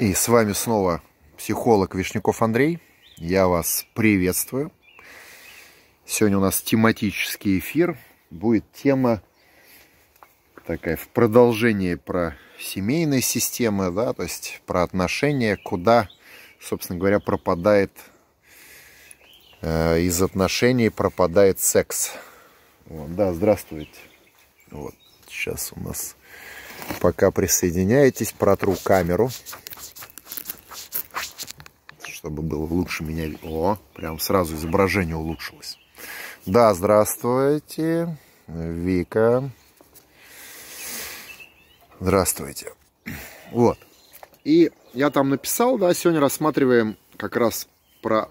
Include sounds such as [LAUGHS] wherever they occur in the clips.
И с вами снова психолог Вишняков Андрей. Я вас приветствую. Сегодня у нас тематический эфир. Будет тема такая в продолжении про семейные системы, да, то есть про отношения, куда, собственно говоря, пропадает э, из отношений пропадает секс. Вот, да, здравствуйте. Вот сейчас у нас пока присоединяетесь, протру камеру чтобы было лучше меня. О, прям сразу изображение улучшилось. Да, здравствуйте, Вика. Здравствуйте. Вот. И я там написал, да, сегодня рассматриваем как раз про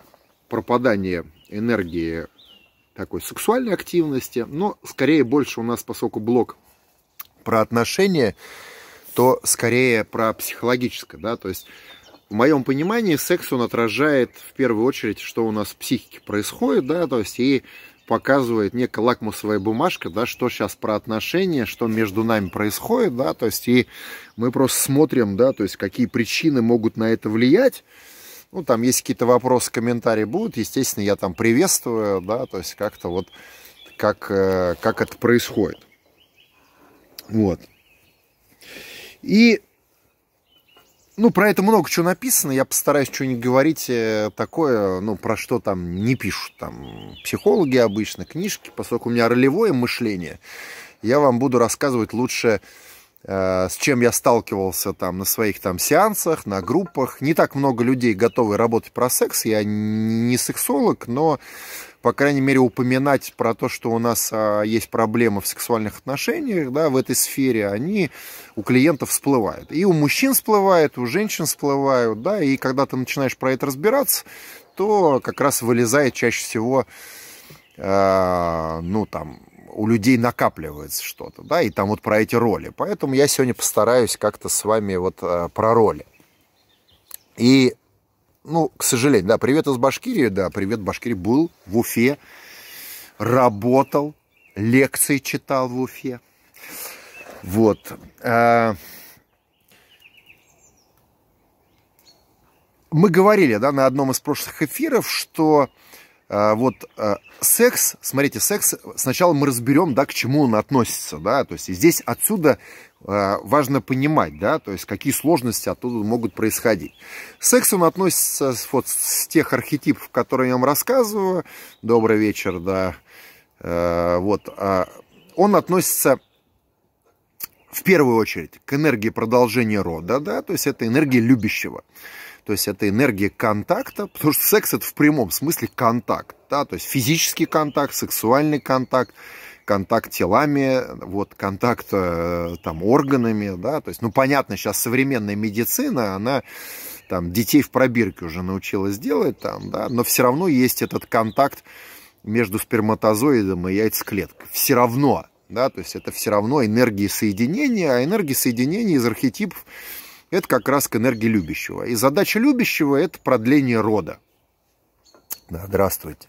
пропадание энергии такой сексуальной активности, но скорее больше у нас поскольку блок про отношения, то скорее про психологическое, да, то есть в моем понимании секс он отражает в первую очередь, что у нас в психике происходит, да, то есть и показывает некая лакмусовая бумажка, да, что сейчас про отношения, что между нами происходит, да, то есть и мы просто смотрим, да, то есть какие причины могут на это влиять. Ну, там есть какие-то вопросы, комментарии будут, естественно, я там приветствую, да, то есть как-то вот, как, э, как это происходит. Вот. И ну, про это много чего написано, я постараюсь что-нибудь говорить э, такое, ну, про что там не пишут, там, психологи обычно, книжки, поскольку у меня ролевое мышление, я вам буду рассказывать лучше Э, с чем я сталкивался там на своих там сеансах, на группах. Не так много людей готовы работать про секс. Я не сексолог, но, по крайней мере, упоминать про то, что у нас а, есть проблемы в сексуальных отношениях, да, в этой сфере, они у клиентов всплывают. И у мужчин всплывают, у женщин всплывают, да, и когда ты начинаешь про это разбираться, то как раз вылезает чаще всего, э, ну, там, у людей накапливается что-то, да, и там вот про эти роли. Поэтому я сегодня постараюсь как-то с вами вот э, про роли. И, ну, к сожалению, да, привет из Башкирии, да, привет, Башкирии, был в Уфе, работал, лекции читал в Уфе. Вот. Э, мы говорили, да, на одном из прошлых эфиров, что а, вот а, секс, смотрите, секс, сначала мы разберем, да, к чему он относится, да, то есть здесь отсюда а, важно понимать, да, то есть какие сложности оттуда могут происходить. Секс, он относится вот с тех архетипов, которые я вам рассказываю, добрый вечер, да, вот, он относится в первую очередь к энергии продолжения рода, да, то есть это энергия любящего. То есть это энергия контакта, потому что секс это в прямом смысле контакт, да, то есть физический контакт, сексуальный контакт, контакт телами, вот, контакт э, там органами, да, то есть, ну, понятно, сейчас современная медицина, она там детей в пробирке уже научилась делать там, да, но все равно есть этот контакт между сперматозоидом и яйцеклеткой, все равно, да, то есть это все равно энергии соединения, а энергии соединения из архетипов это как раз к энергии любящего. И задача любящего – это продление рода. Да, здравствуйте.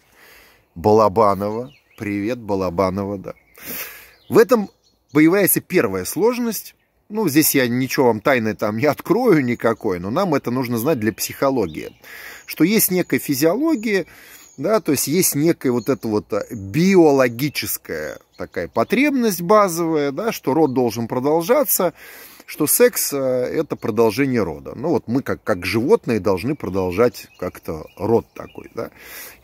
Балабанова. Привет, Балабанова, да. В этом появляется первая сложность. Ну, здесь я ничего вам тайны там не открою никакой, но нам это нужно знать для психологии. Что есть некая физиология, да, то есть есть некая вот эта вот а, биологическая такая потребность базовая, да, что род должен продолжаться, что секс э, – это продолжение рода. Ну вот мы как, как животные должны продолжать как-то род такой, да.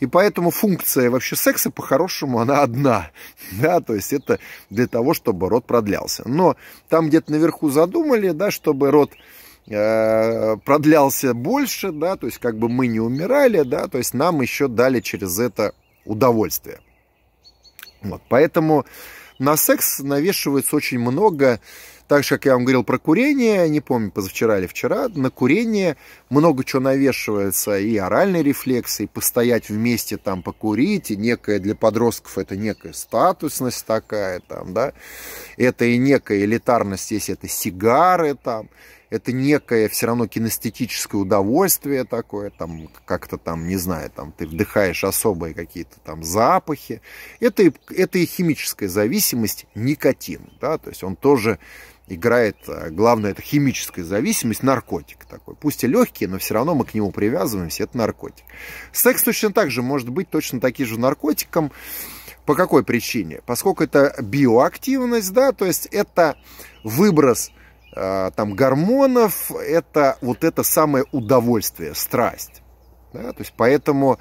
И поэтому функция вообще секса по-хорошему она одна, [LAUGHS] да, то есть это для того, чтобы род продлялся. Но там где-то наверху задумали, да, чтобы род э, продлялся больше, да, то есть как бы мы не умирали, да, то есть нам еще дали через это удовольствие. Вот, поэтому на секс навешивается очень много так же, как я вам говорил про курение, не помню, позавчера или вчера, на курение много чего навешивается, и оральный рефлекс, и постоять вместе там покурить, и некая для подростков это некая статусность такая там, да, это и некая элитарность, если это сигары там, это некое все равно кинестетическое удовольствие такое, там как-то там, не знаю, там ты вдыхаешь особые какие-то там запахи. Это, это и химическая зависимость, никотин, да, то есть он тоже играет, а, главное, это химическая зависимость, наркотик такой. Пусть и легкий, но все равно мы к нему привязываемся, это наркотик. Секс точно так же может быть точно таким же наркотиком. По какой причине? Поскольку это биоактивность, да, то есть это выброс э, там гормонов, это вот это самое удовольствие, страсть. Да? То есть поэтому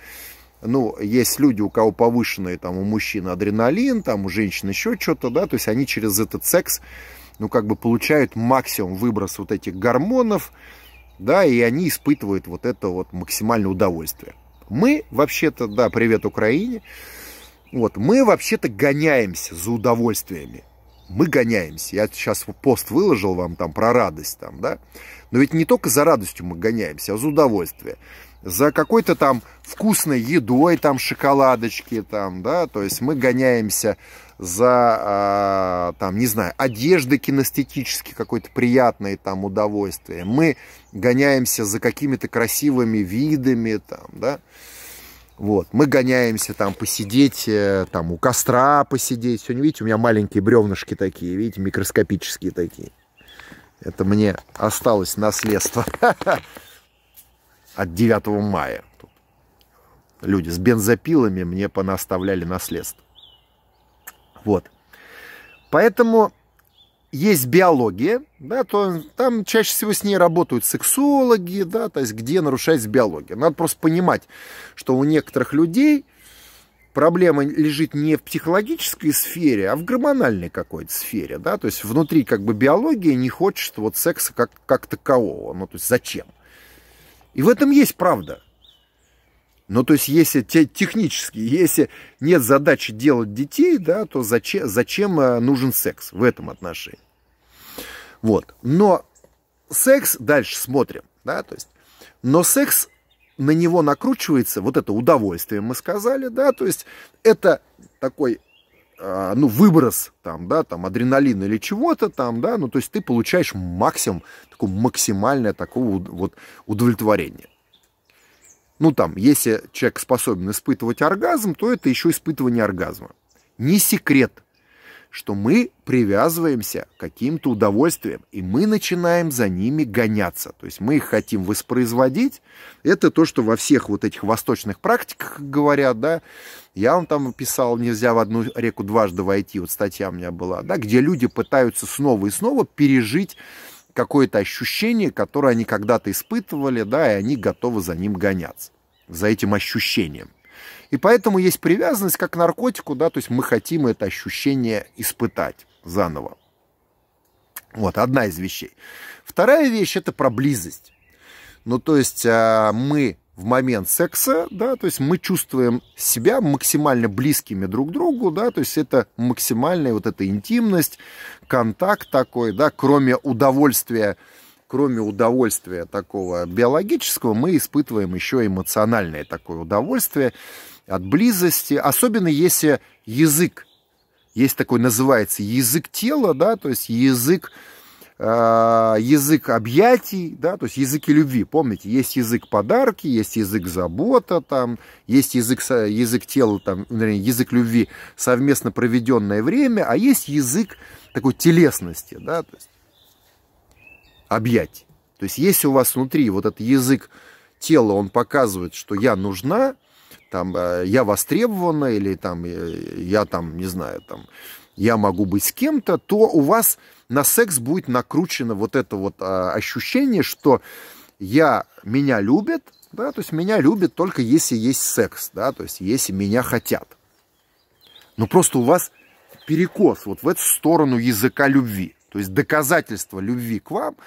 ну, есть люди, у кого повышенный там у мужчин адреналин, там у женщин еще что-то, да, то есть они через этот секс ну, как бы получают максимум выброс вот этих гормонов, да, и они испытывают вот это вот максимальное удовольствие. Мы вообще-то, да, привет Украине, вот, мы вообще-то гоняемся за удовольствиями. Мы гоняемся. Я сейчас пост выложил вам там про радость, там, да. Но ведь не только за радостью мы гоняемся, а за удовольствие. За какой-то там вкусной едой, там, шоколадочки, там, да. То есть мы гоняемся за, а, там, не знаю, одежды кинестетически, какое-то приятное там удовольствие. Мы гоняемся за какими-то красивыми видами, там, да. Вот, мы гоняемся там посидеть, э, там у костра посидеть. Сегодня, видите, у меня маленькие бревнышки такие, видите, микроскопические такие. Это мне осталось наследство [LAUGHS] от 9 мая. Люди с бензопилами мне понаставляли наследство. Вот. Поэтому есть биология, да, то там чаще всего с ней работают сексологи, да, то есть где нарушается биология. Надо просто понимать, что у некоторых людей проблема лежит не в психологической сфере, а в гормональной какой-то сфере, да, то есть внутри как бы биология не хочет вот секса как, как такового, ну, то есть зачем. И в этом есть правда. Ну, то есть, если те, технически, если нет задачи делать детей, да, то зачем, зачем э, нужен секс в этом отношении? Вот. Но секс, дальше смотрим, да, то есть, но секс на него накручивается, вот это удовольствие мы сказали, да, то есть это такой, э, ну, выброс там, да, там адреналин или чего-то там, да, ну, то есть ты получаешь максимум, такое максимальное такого вот удовлетворения. Ну там, если человек способен испытывать оргазм, то это еще испытывание оргазма. Не секрет, что мы привязываемся к каким-то удовольствиям, и мы начинаем за ними гоняться. То есть мы их хотим воспроизводить. Это то, что во всех вот этих восточных практиках говорят, да. Я вам там писал, нельзя в одну реку дважды войти, вот статья у меня была, да, где люди пытаются снова и снова пережить какое-то ощущение, которое они когда-то испытывали, да, и они готовы за ним гоняться, за этим ощущением. И поэтому есть привязанность как к наркотику, да, то есть мы хотим это ощущение испытать заново. Вот одна из вещей. Вторая вещь – это про близость. Ну, то есть а, мы в момент секса, да, то есть мы чувствуем себя максимально близкими друг к другу, да, то есть это максимальная вот эта интимность, контакт такой, да, кроме удовольствия, кроме удовольствия такого биологического, мы испытываем еще эмоциональное такое удовольствие от близости, особенно если язык, есть такой, называется язык тела, да, то есть язык, Э, язык объятий, да, то есть языки любви. Помните, есть язык подарки, есть язык забота, там, есть язык, язык тела, там, ну, язык любви, совместно проведенное время, а есть язык такой телесности, да, то есть объятий. То есть если у вас внутри вот этот язык тела, он показывает, что я нужна, там, э, я востребована или там, э, я там, не знаю, там, я могу быть с кем-то, то у вас на секс будет накручено вот это вот а, ощущение, что я, меня любят, да, то есть меня любят только если есть секс, да, то есть если меня хотят. Но просто у вас перекос вот в эту сторону языка любви. То есть доказательство любви к вам.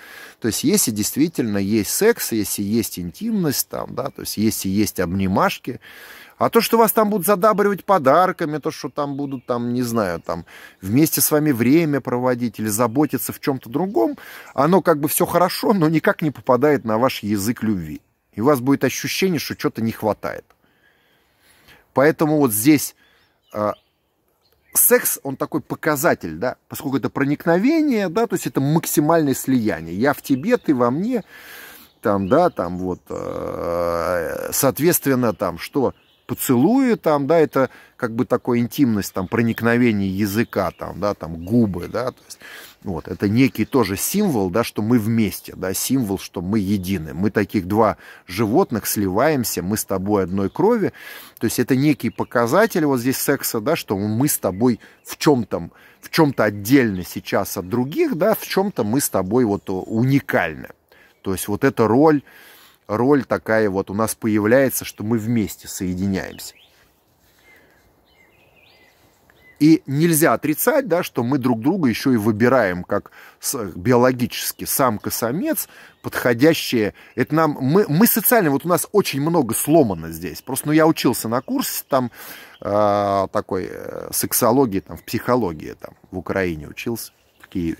То есть если действительно есть секс, если есть интимность, там, да, то есть если есть обнимашки, а то, что вас там будут задабривать подарками, то, что там будут, там, не знаю, там, вместе с вами время проводить или заботиться в чем-то другом, оно как бы все хорошо, но никак не попадает на ваш язык любви. И у вас будет ощущение, что чего то не хватает. Поэтому вот здесь э, секс, он такой показатель, да, поскольку это проникновение, да, то есть это максимальное слияние. Я в тебе, ты во мне, там, да, там вот, э, соответственно, там, что поцелуи там, да, это как бы такой интимность, там, проникновение языка, там, да, там, губы, да, то есть, вот, это некий тоже символ, да, что мы вместе, да, символ, что мы едины, мы таких два животных сливаемся, мы с тобой одной крови, то есть это некий показатель вот здесь секса, да, что мы с тобой в чем-то, в чем-то отдельно сейчас от других, да, в чем-то мы с тобой вот э, уникальны, то есть вот эта роль роль такая вот у нас появляется, что мы вместе соединяемся. И нельзя отрицать, да, что мы друг друга еще и выбираем как биологически самка-самец, подходящие. Это нам, мы, мы социально, вот у нас очень много сломано здесь. Просто ну, я учился на курсе там э, такой э, сексологии, там, в психологии там, в Украине учился, в Киеве.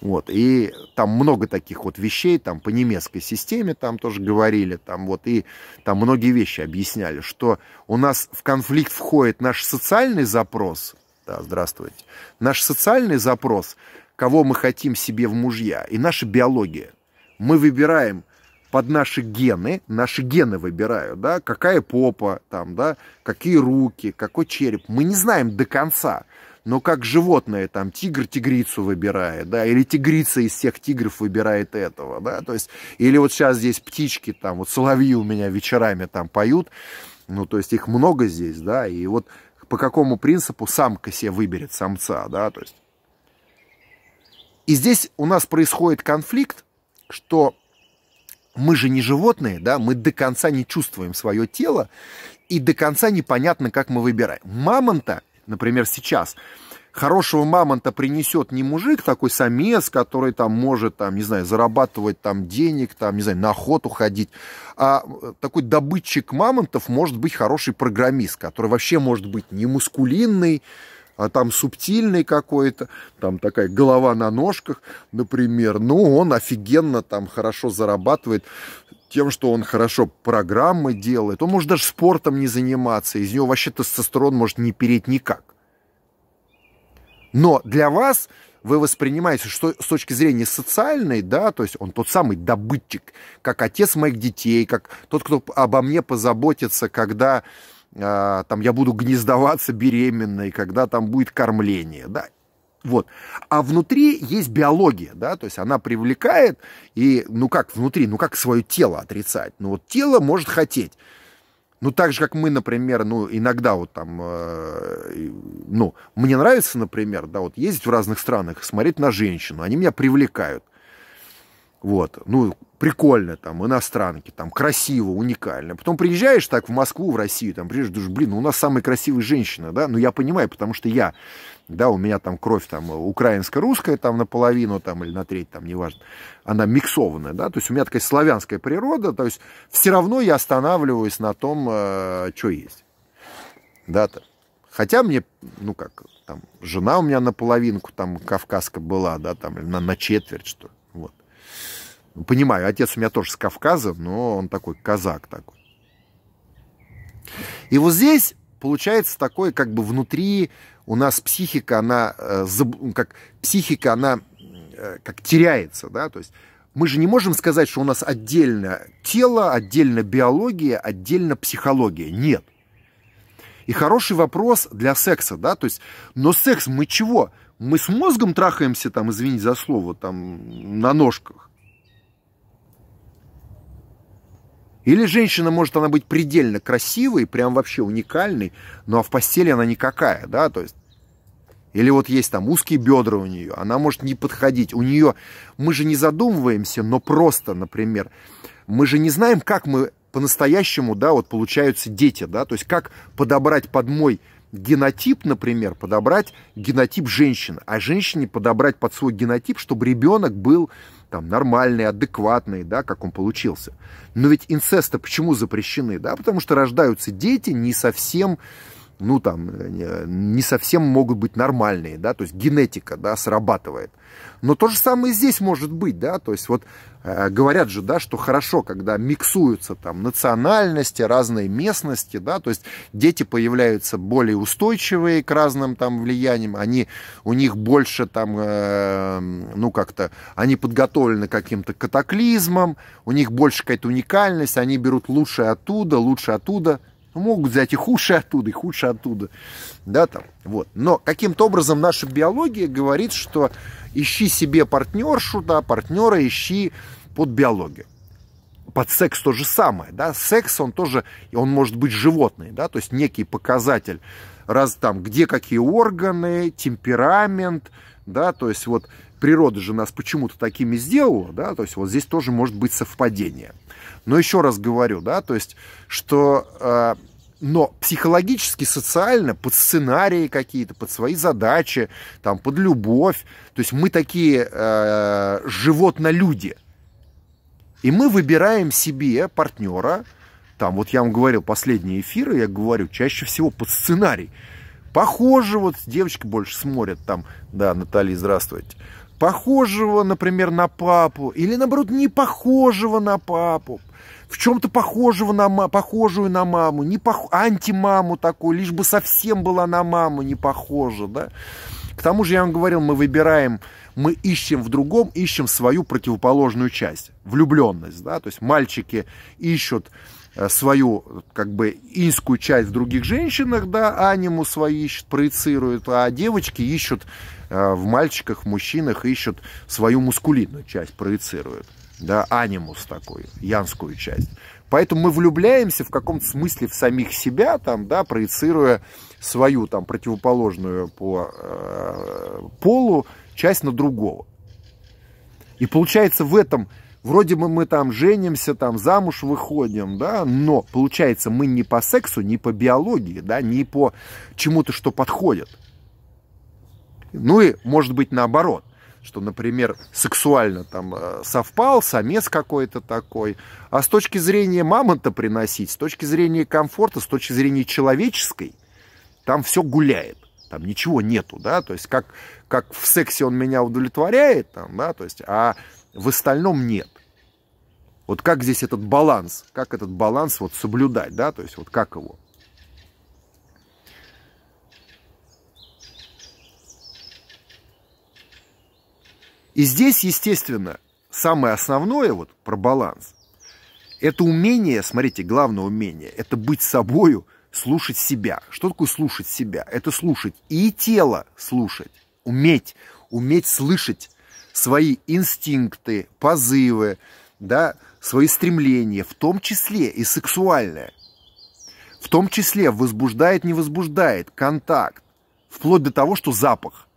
Вот, и там много таких вот вещей, там по немецкой системе там тоже говорили, там вот, и там многие вещи объясняли, что у нас в конфликт входит наш социальный запрос, да, здравствуйте, наш социальный запрос, кого мы хотим себе в мужья, и наша биология. Мы выбираем под наши гены, наши гены выбирают, да, какая попа, там, да, какие руки, какой череп. Мы не знаем до конца но «Ну как животное, там, тигр тигрицу выбирает, да, или тигрица из всех тигров выбирает этого, да, то есть, или вот сейчас здесь птички, там, вот соловьи у меня вечерами там поют, ну, то есть, их много здесь, да, и вот по какому принципу самка себе выберет самца, да, то есть. И здесь у нас происходит конфликт, что мы же не животные, да, мы до конца не чувствуем свое тело, и до конца непонятно, как мы выбираем. Мамонта например, сейчас, хорошего мамонта принесет не мужик такой самец, который там может, там, не знаю, зарабатывать там денег, там, не знаю, на охоту ходить, а э, такой добытчик мамонтов может быть хороший программист, который вообще может быть не мускулинный, а там субтильный какой-то, там такая голова на ножках, например, ну, он офигенно там хорошо зарабатывает, тем, что он хорошо программы делает, он может даже спортом не заниматься, из него вообще тестостерон может не переть никак. Но для вас вы воспринимаете, что с точки зрения социальной, да, то есть он тот самый добытчик, как отец моих детей, как тот, кто обо мне позаботится, когда э, там я буду гнездоваться беременной, когда там будет кормление, да. Вот. А внутри есть биология, да, то есть она привлекает, и ну как внутри, ну как свое тело отрицать? Ну вот тело может хотеть. Ну, так же, как мы, например, ну, иногда вот там, э, ну, мне нравится, например, да, вот ездить в разных странах, смотреть на женщину, они меня привлекают. Вот, ну, прикольно, там, иностранки, там, красиво, уникально. Потом приезжаешь так в Москву, в Россию, там, приезжаешь, думаешь, блин, ну, у нас самая красивая женщина, да, ну, я понимаю, потому что я, да, у меня там кровь, там, украинско-русская, там, наполовину, там, или на треть, там, неважно, она миксованная, да, то есть у меня такая славянская природа, то есть все равно я останавливаюсь на том, э, что есть, да-то. Хотя мне, ну, как, там, жена у меня наполовинку, там, кавказка была, да, там, на, на четверть, что ли, вот. Понимаю, отец у меня тоже с Кавказа, но он такой казак такой. И вот здесь получается такое, как бы внутри у нас психика, она, э, как психика, она э, как теряется, да, то есть мы же не можем сказать, что у нас отдельно тело, отдельно биология, отдельно психология. Нет. И хороший вопрос для секса, да, то есть, но секс мы чего? мы с мозгом трахаемся, там, извините за слово, там, на ножках. Или женщина может она быть предельно красивой, прям вообще уникальной, ну а в постели она никакая, да, то есть. Или вот есть там узкие бедра у нее, она может не подходить. У нее, мы же не задумываемся, но просто, например, мы же не знаем, как мы по-настоящему, да, вот получаются дети, да, то есть как подобрать под мой генотип, например, подобрать генотип женщины, а женщине подобрать под свой генотип, чтобы ребенок был там нормальный, адекватный, да, как он получился. Но ведь инцесты почему запрещены, да? Потому что рождаются дети не совсем ну, там, э, не совсем могут быть нормальные, да, то есть генетика, да, срабатывает. Но то же самое здесь может быть, да, то есть вот э, говорят же, да, что хорошо, когда миксуются там национальности, разные местности, да, то есть дети появляются более устойчивые к разным там влияниям, они, у них больше там, э, ну, как-то, они подготовлены к каким-то катаклизмам, у них больше какая-то уникальность, они берут лучшее оттуда, лучше оттуда, Могут взять и хуже оттуда, и хуже оттуда. Да, там, вот. Но каким-то образом наша биология говорит, что ищи себе партнершу, да, партнера ищи под биологию. Под секс то же самое, да, секс, он тоже, он может быть животный, да, то есть некий показатель, раз там, где какие органы, темперамент, да, то есть вот природа же нас почему-то такими сделала, да, то есть вот здесь тоже может быть совпадение. Но еще раз говорю, да, то есть, что э, но психологически, социально, под сценарии какие-то, под свои задачи, там, под любовь. То есть мы такие э, животно-люди. И мы выбираем себе партнера. Там, вот я вам говорил, последние эфиры, я говорю, чаще всего под сценарий. Похожего, вот девочки больше смотрят там, да, Наталья, здравствуйте. Похожего, например, на папу, или наоборот, не похожего на папу в чем-то похожего на, похожую на маму, не пох... антимаму такую, лишь бы совсем была на маму не похожа, да. К тому же, я вам говорил, мы выбираем, мы ищем в другом, ищем свою противоположную часть, влюбленность, да, то есть мальчики ищут э, свою, как бы, инскую часть в других женщинах, да, аниму свою ищут, проецируют, а девочки ищут э, в мальчиках, в мужчинах, ищут свою мускулитную часть, проецируют да, анимус такой, янскую часть. Поэтому мы влюбляемся в каком-то смысле в самих себя, там, да, проецируя свою там противоположную по э, полу часть на другого. И получается в этом, вроде бы мы там женимся, там замуж выходим, да, но получается мы не по сексу, не по биологии, да, не по чему-то, что подходит. Ну и может быть наоборот что, например, сексуально там э, совпал, самец какой-то такой. А с точки зрения мамонта приносить, с точки зрения комфорта, с точки зрения человеческой, там все гуляет. Там ничего нету, да, то есть как, как в сексе он меня удовлетворяет, там, да, то есть, а в остальном нет. Вот как здесь этот баланс, как этот баланс вот соблюдать, да, то есть вот как его – И здесь, естественно, самое основное вот про баланс, это умение, смотрите, главное умение, это быть собою, слушать себя. Что такое слушать себя? Это слушать и тело слушать, уметь, уметь слышать свои инстинкты, позывы, да, свои стремления, в том числе и сексуальное. В том числе возбуждает, не возбуждает, контакт, вплоть до того, что запах.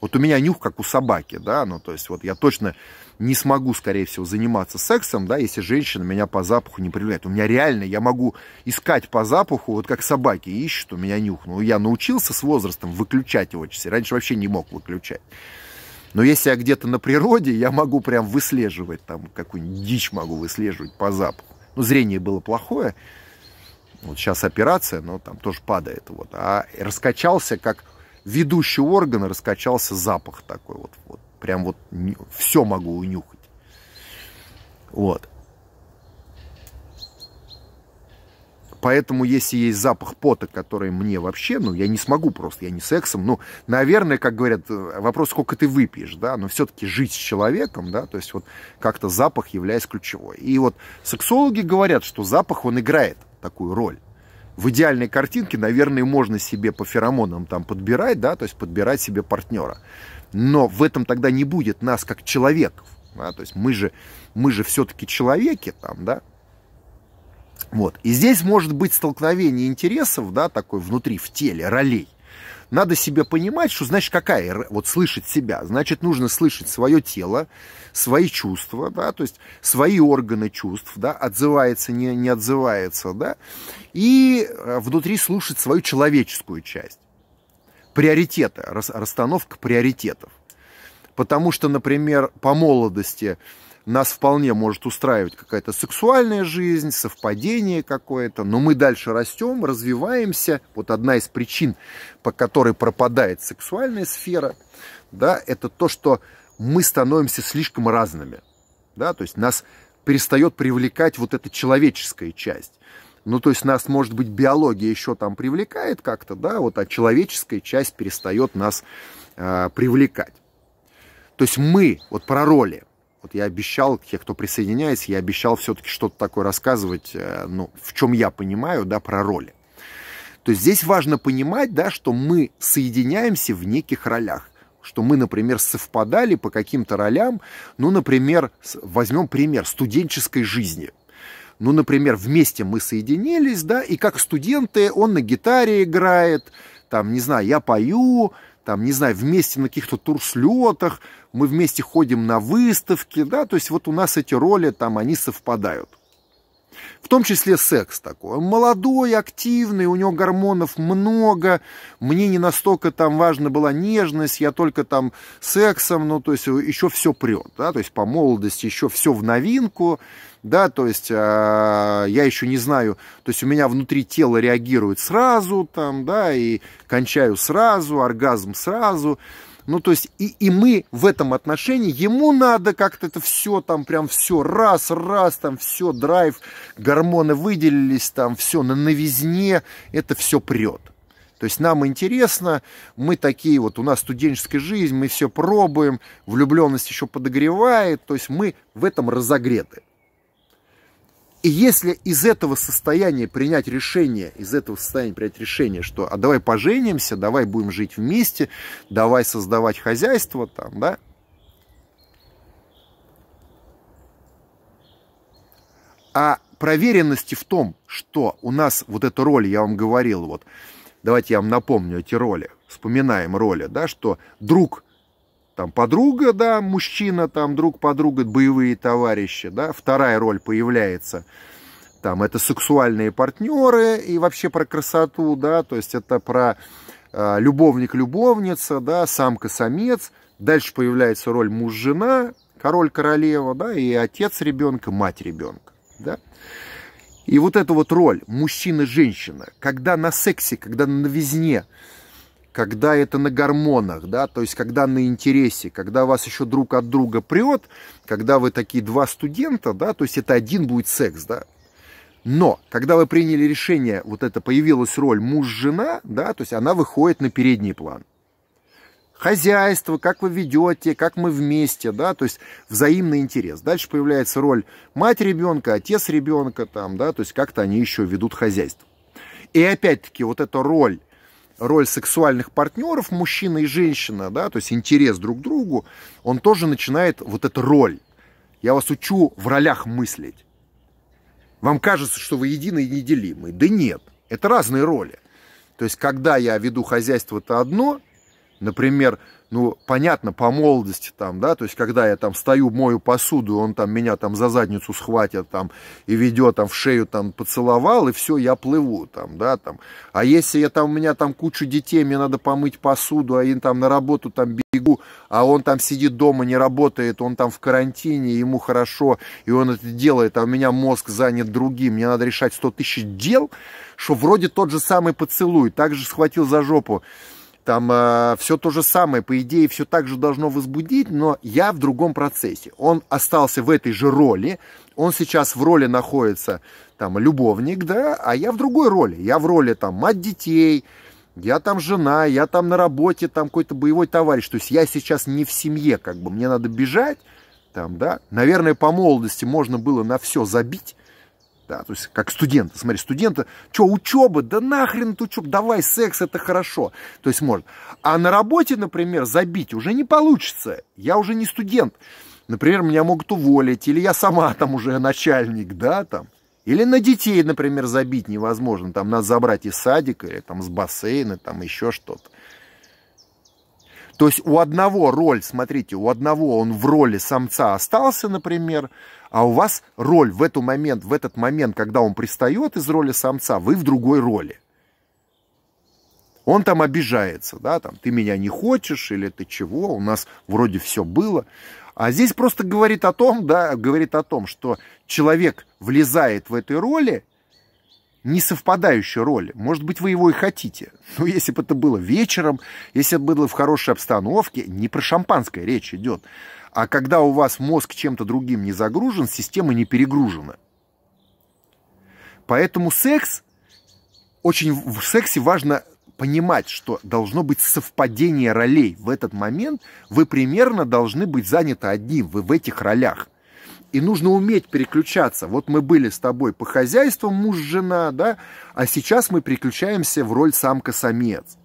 Вот у меня нюх как у собаки, да, ну то есть вот я точно не смогу, скорее всего, заниматься сексом, да, если женщина меня по запаху не привлекает. У меня реально, я могу искать по запаху, вот как собаки ищут, у меня нюх. Ну, я научился с возрастом выключать его часы. Раньше вообще не мог выключать. Но если я где-то на природе, я могу прям выслеживать, там, какую-нибудь дичь могу выслеживать по запаху. Ну, зрение было плохое. Вот сейчас операция, но там тоже падает. Вот. А раскачался как ведущий орган раскачался запах такой вот. вот прям вот все могу унюхать. Вот. Поэтому, если есть запах пота, который мне вообще, ну, я не смогу просто, я не сексом, ну, наверное, как говорят, э, вопрос, сколько ты выпьешь, да, но все-таки жить с человеком, да, то есть вот как-то запах является ключевой. И вот сексологи говорят, что запах, он играет такую роль в идеальной картинке, наверное, можно себе по феромонам там подбирать, да, то есть подбирать себе партнера. Но в этом тогда не будет нас как человеков. Да, то есть мы же, мы же все-таки человеки там, да. Вот. И здесь может быть столкновение интересов, да, такой внутри, в теле, ролей надо себе понимать, что значит какая, вот слышать себя, значит нужно слышать свое тело, свои чувства, да, то есть свои органы чувств, да, отзывается, не, не отзывается, да, и э, внутри слушать свою человеческую часть. Приоритеты, расстановка приоритетов. Потому что, например, по молодости нас вполне может устраивать какая-то сексуальная жизнь, совпадение какое-то, но мы дальше растем, развиваемся. Вот одна из причин, по которой пропадает сексуальная сфера, да, это то, что мы становимся слишком разными. Да, то есть нас перестает привлекать вот эта человеческая часть. Ну, то есть нас, может быть, биология еще там привлекает как-то, да, вот, а человеческая часть перестает нас э, привлекать. То есть мы, вот про роли, вот я обещал, те, кто присоединяется, я обещал все-таки что-то такое рассказывать, э, ну, в чем я понимаю, да, про роли. То есть здесь важно понимать, да, что мы соединяемся в неких ролях что мы, например, совпадали по каким-то ролям, ну, например, возьмем пример студенческой жизни. Ну, например, вместе мы соединились, да, и как студенты он на гитаре играет, там, не знаю, я пою, там, не знаю, вместе на каких-то турслетах, мы вместе ходим на выставки, да, то есть вот у нас эти роли там, они совпадают. В том числе секс такой. Он молодой, активный, у него гормонов много, мне не настолько там важна была нежность, я только там сексом, ну, то есть еще все прет, да, то есть по молодости еще все в новинку, да, то есть а, я еще не знаю, то есть у меня внутри тело реагирует сразу, там, да, и кончаю сразу, оргазм сразу, ну, то есть, и, и мы в этом отношении, ему надо как-то это все, там, прям все, раз, раз, там, все, драйв, гормоны выделились, там, все, на новизне, это все прет. То есть нам интересно, мы такие вот, у нас студенческая жизнь, мы все пробуем, влюбленность еще подогревает, то есть мы в этом разогреты. И если из этого состояния принять решение, из этого состояния принять решение, что а давай поженимся, давай будем жить вместе, давай создавать хозяйство там, да, а проверенности в том, что у нас вот эта роль, я вам говорил, вот, давайте я вам напомню эти роли, вспоминаем роли, да, что друг – там подруга, да, мужчина, там друг подруга, боевые товарищи, да, вторая роль появляется, там это сексуальные партнеры и вообще про красоту, да, то есть это про э, любовник-любовница, да, самка-самец, дальше появляется роль муж-жена, король-королева, да, и отец ребенка, мать ребенка, да. И вот эта вот роль мужчина-женщина, когда на сексе, когда на новизне, когда это на гормонах, да, то есть когда на интересе, когда вас еще друг от друга прет, когда вы такие два студента, да, то есть это один будет секс, да. Но когда вы приняли решение, вот это появилась роль муж-жена, да, то есть она выходит на передний план хозяйство, как вы ведете, как мы вместе, да, то есть взаимный интерес. Дальше появляется роль мать ребенка, отец ребенка, там, да, то есть как-то они еще ведут хозяйство. И опять-таки вот эта роль роль сексуальных партнеров, мужчина и женщина, да, то есть интерес друг к другу, он тоже начинает вот эту роль. Я вас учу в ролях мыслить. Вам кажется, что вы едины и неделимы. Да нет, это разные роли. То есть, когда я веду хозяйство, это одно, Например, ну, понятно, по молодости там, да, то есть, когда я там стою, мою посуду, он там меня там за задницу схватит там и ведет там в шею там поцеловал, и все, я плыву там, да, там. А если я там, у меня там кучу детей, мне надо помыть посуду, а я там на работу там бегу, а он там сидит дома, не работает, он там в карантине, ему хорошо, и он это делает, а у меня мозг занят другим, мне надо решать 100 тысяч дел, что вроде тот же самый поцелуй, также схватил за жопу, там э, все то же самое, по идее, все так же должно возбудить, но я в другом процессе. Он остался в этой же роли, он сейчас в роли находится там любовник, да, а я в другой роли. Я в роли там мать детей, я там жена, я там на работе, там какой-то боевой товарищ. То есть я сейчас не в семье, как бы мне надо бежать, там, да. Наверное, по молодости можно было на все забить, да, то есть как студента, смотри, студента, что, учеба, да нахрен ты учеба, давай секс, это хорошо. То есть можно. А на работе, например, забить уже не получится. Я уже не студент. Например, меня могут уволить, или я сама [LAUGHS] там уже начальник, да, там. Или на детей, например, забить невозможно. Там надо забрать из садика, или там с бассейна, там еще что-то. То есть у одного роль, смотрите, у одного он в роли самца остался, например, а у вас роль в, этот момент, в этот момент, когда он пристает из роли самца, вы в другой роли. Он там обижается, да, там, ты меня не хочешь или ты чего, у нас вроде все было. А здесь просто говорит о том, да, говорит о том, что человек влезает в этой роли, не совпадающей роли. Может быть, вы его и хотите. Но если бы это было вечером, если бы это было в хорошей обстановке, не про шампанское речь идет. А когда у вас мозг чем-то другим не загружен, система не перегружена. Поэтому секс, очень в сексе важно понимать, что должно быть совпадение ролей. В этот момент вы примерно должны быть заняты одним, вы в этих ролях. И нужно уметь переключаться. Вот мы были с тобой по хозяйству муж-жена, да, а сейчас мы переключаемся в роль самка-самец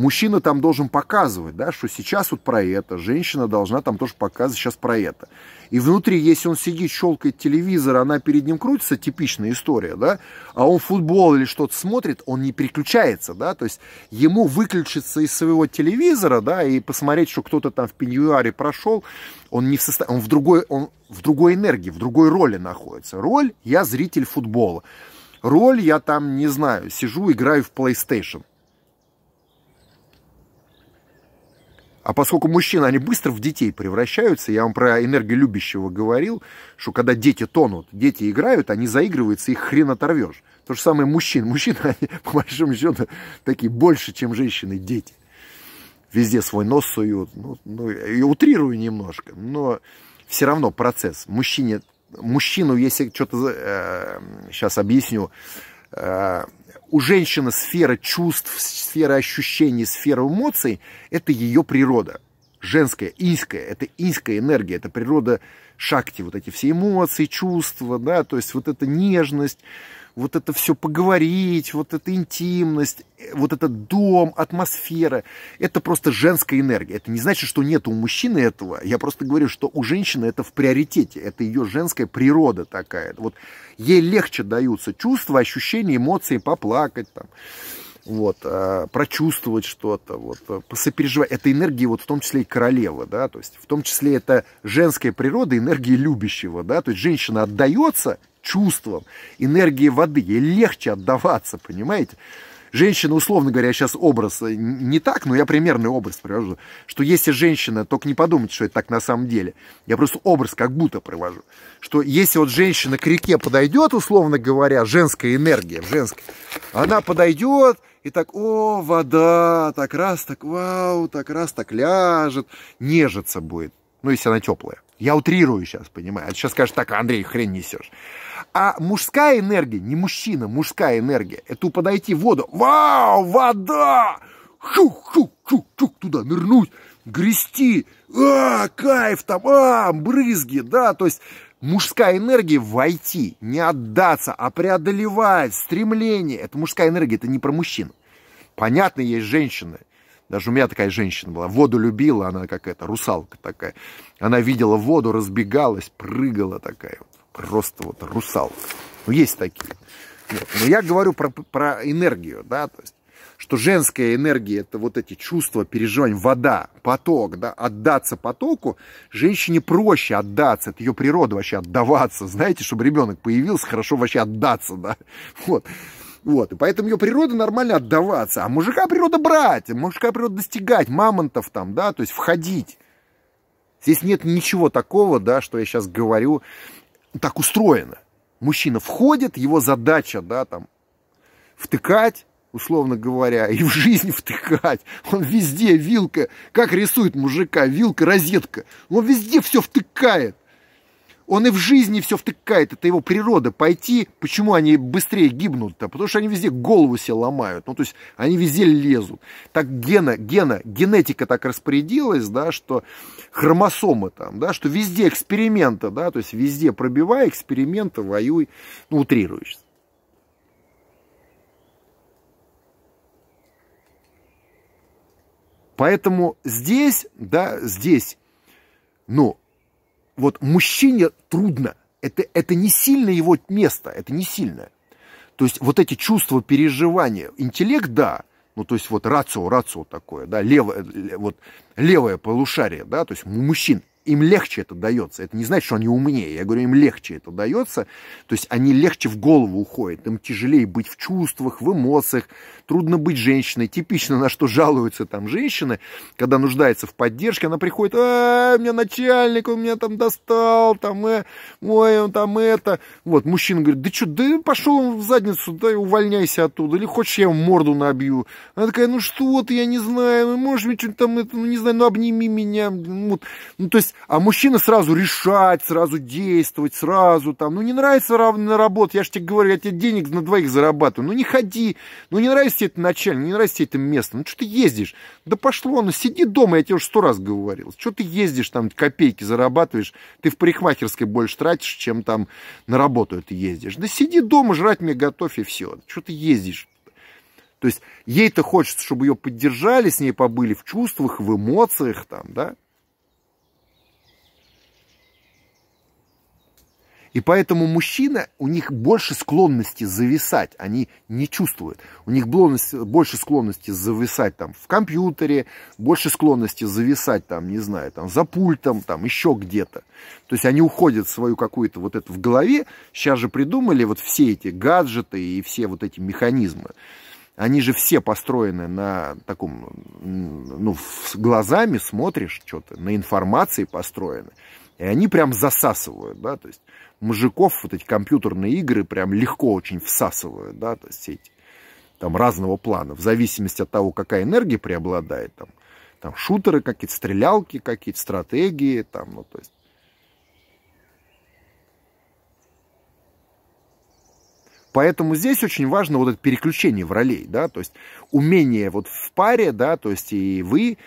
мужчина там должен показывать, да, что сейчас вот про это, женщина должна там тоже показывать сейчас про это. И внутри, если он сидит, щелкает телевизор, она перед ним крутится, типичная история, да, а он футбол или что-то смотрит, он не переключается, да, то есть ему выключиться из своего телевизора, да, и посмотреть, что кто-то там в пеньюаре прошел, он не в состоянии, он в другой, он в другой энергии, в другой роли находится. Роль «я зритель футбола». Роль я там, не знаю, сижу, играю в PlayStation. А поскольку мужчины, они быстро в детей превращаются, я вам про энергию любящего говорил, что когда дети тонут, дети играют, они заигрываются, их хрен оторвешь. То же самое мужчин. Мужчины, [LAUGHS] они, по большому счету, такие больше, чем женщины, дети. Везде свой нос суют. Ну, ну, я утрирую немножко, но все равно процесс. Мужчине, мужчину, если что-то... Э, сейчас объясню. Э, у женщины сфера чувств, сфера ощущений, сфера эмоций – это ее природа. Женская, иньская, это иньская энергия, это природа шакти, вот эти все эмоции, чувства, да, то есть вот эта нежность, вот это все поговорить, вот эта интимность, вот этот дом, атмосфера. Это просто женская энергия. Это не значит, что нет у мужчины этого. Я просто говорю, что у женщины это в приоритете. Это ее женская природа такая. Вот ей легче даются чувства, ощущения, эмоции, поплакать там. Вот, э, прочувствовать что-то, вот, э, посопереживать. Это энергии, вот, в том числе и королевы, да, то есть, в том числе это женская природа, энергия любящего, да, то есть, женщина отдается, чувством, энергией воды. Ей легче отдаваться, понимаете? Женщина, условно говоря, сейчас образ э, не так, но я примерный образ привожу, что если женщина, только не подумайте, что это так на самом деле, я просто образ как будто привожу, что если вот женщина к реке подойдет, условно говоря, женская энергия, женская, она подойдет, и так, о, вода, так раз, так вау, так раз, так ляжет, нежится будет. Ну, если она теплая. Я утрирую сейчас, понимаю. А сейчас скажешь, так, Андрей, хрень несешь. А мужская энергия, не мужчина, мужская энергия, это подойти в воду. Вау, вода! Шух, шух, шух, шух, туда нырнуть, грести, а, кайф там, а, брызги, да, то есть мужская энергия войти, не отдаться, а преодолевать стремление. Это мужская энергия, это не про мужчин Понятно, есть женщины. Даже у меня такая женщина была. Воду любила, она какая-то русалка такая. Она видела воду, разбегалась, прыгала такая просто вот русалка. Ну, есть такие. Вот. Но я говорю про, про энергию, да, то есть, что женская энергия – это вот эти чувства, переживания, вода, поток, да, отдаться потоку. Женщине проще отдаться, это ее природа вообще отдаваться, знаете, чтобы ребенок появился, хорошо вообще отдаться, да, вот. Вот, и поэтому ее природа нормально отдаваться, а мужика природа брать, мужика природа достигать, мамонтов там, да, то есть входить. Здесь нет ничего такого, да, что я сейчас говорю, так устроено. Мужчина входит, его задача, да, там, втыкать, условно говоря, и в жизнь [LAUGHS] втыкать. Он везде вилка, как рисует мужика, вилка, розетка. Он везде все втыкает. Он и в жизни все втыкает, это его природа. Пойти, почему они быстрее гибнут-то? Потому что они везде голову себе ломают. Ну, то есть они везде лезут. Так гена, гена, генетика так распорядилась, да, что хромосомы там, да, что везде эксперименты, да, то есть везде пробивай эксперименты, воюй, ну, утрируешь. Поэтому здесь, да, здесь, ну, вот мужчине трудно. Это, это не сильно его место, это не сильное. То есть вот эти чувства, переживания, интеллект, да, ну, то есть вот рацио, рацио такое, да, левое, вот левое полушарие, да, то есть у мужчин им легче это дается. Это не значит, что они умнее. Я говорю, им легче это дается. То есть они легче в голову уходят. Им тяжелее быть в чувствах, в эмоциях. Трудно быть женщиной. Типично, на что жалуются там женщины, когда нуждается в поддержке, она приходит, а, у меня начальник, он меня там достал, там, э, ой, он там это. Вот, мужчина говорит, да что, да пошел в задницу, да увольняйся оттуда. Или хочешь, я ему морду набью. Она такая, ну что ты, я не знаю, ну, может быть, что-то там, это, ну не знаю, ну обними меня. Вот. Ну, то есть здесь, а мужчина сразу решать, сразу действовать, сразу там, ну не нравится равно на работу, я же тебе говорю, я тебе денег на двоих зарабатываю, ну не ходи, ну не нравится тебе это начальник, не нравится тебе это место, ну что ты ездишь? Да пошло, ну сиди дома, я тебе уже сто раз говорил, что ты ездишь там, копейки зарабатываешь, ты в парикмахерской больше тратишь, чем там на работу ты ездишь. Да сиди дома, жрать мне готовь и все, что ты ездишь? То есть ей-то хочется, чтобы ее поддержали, с ней побыли в чувствах, в эмоциях там, да? И поэтому мужчина, у них больше склонности зависать, они не чувствуют. У них больше склонности зависать там в компьютере, больше склонности зависать там, не знаю, там за пультом, там еще где-то. То есть они уходят в свою какую-то вот эту в голове. Сейчас же придумали вот все эти гаджеты и все вот эти механизмы. Они же все построены на таком, ну, глазами смотришь что-то, на информации построены. И они прям засасывают, да, то есть мужиков вот эти компьютерные игры прям легко очень всасывают, да, то есть эти там разного плана, в зависимости от того, какая энергия преобладает, там, там шутеры какие-то, стрелялки какие-то, стратегии, там, ну, то есть Поэтому здесь очень важно вот это переключение в ролей, да, то есть умение вот в паре, да, то есть и вы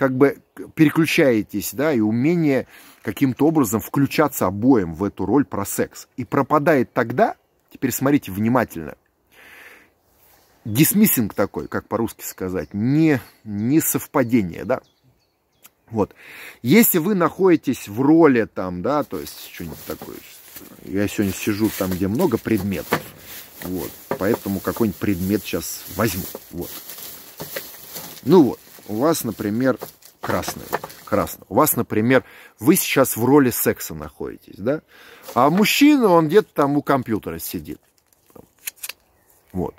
как бы переключаетесь, да, и умение каким-то образом включаться обоим в эту роль про секс. И пропадает тогда, теперь смотрите внимательно, дисмиссинг такой, как по-русски сказать, не, не совпадение, да. Вот. Если вы находитесь в роли там, да, то есть что-нибудь такое, я сегодня сижу там, где много предметов, вот, поэтому какой-нибудь предмет сейчас возьму, вот. Ну вот, у вас, например, красный, красный. У вас, например, вы сейчас в роли секса находитесь, да? А мужчина, он где-то там у компьютера сидит. Вот.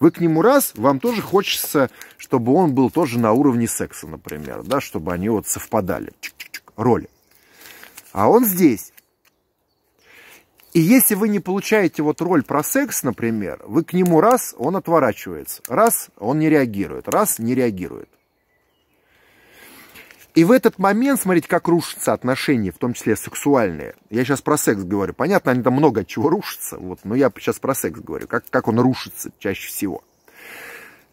Вы к нему раз, вам тоже хочется, чтобы он был тоже на уровне секса, например, да, чтобы они вот совпадали, Чик -чик -чик, роли. А он здесь, и если вы не получаете вот роль про секс, например, вы к нему раз, он отворачивается, раз, он не реагирует, раз, не реагирует. И в этот момент, смотрите, как рушатся отношения, в том числе сексуальные. Я сейчас про секс говорю. Понятно, они там много чего рушатся, вот, но я сейчас про секс говорю, как, как он рушится чаще всего.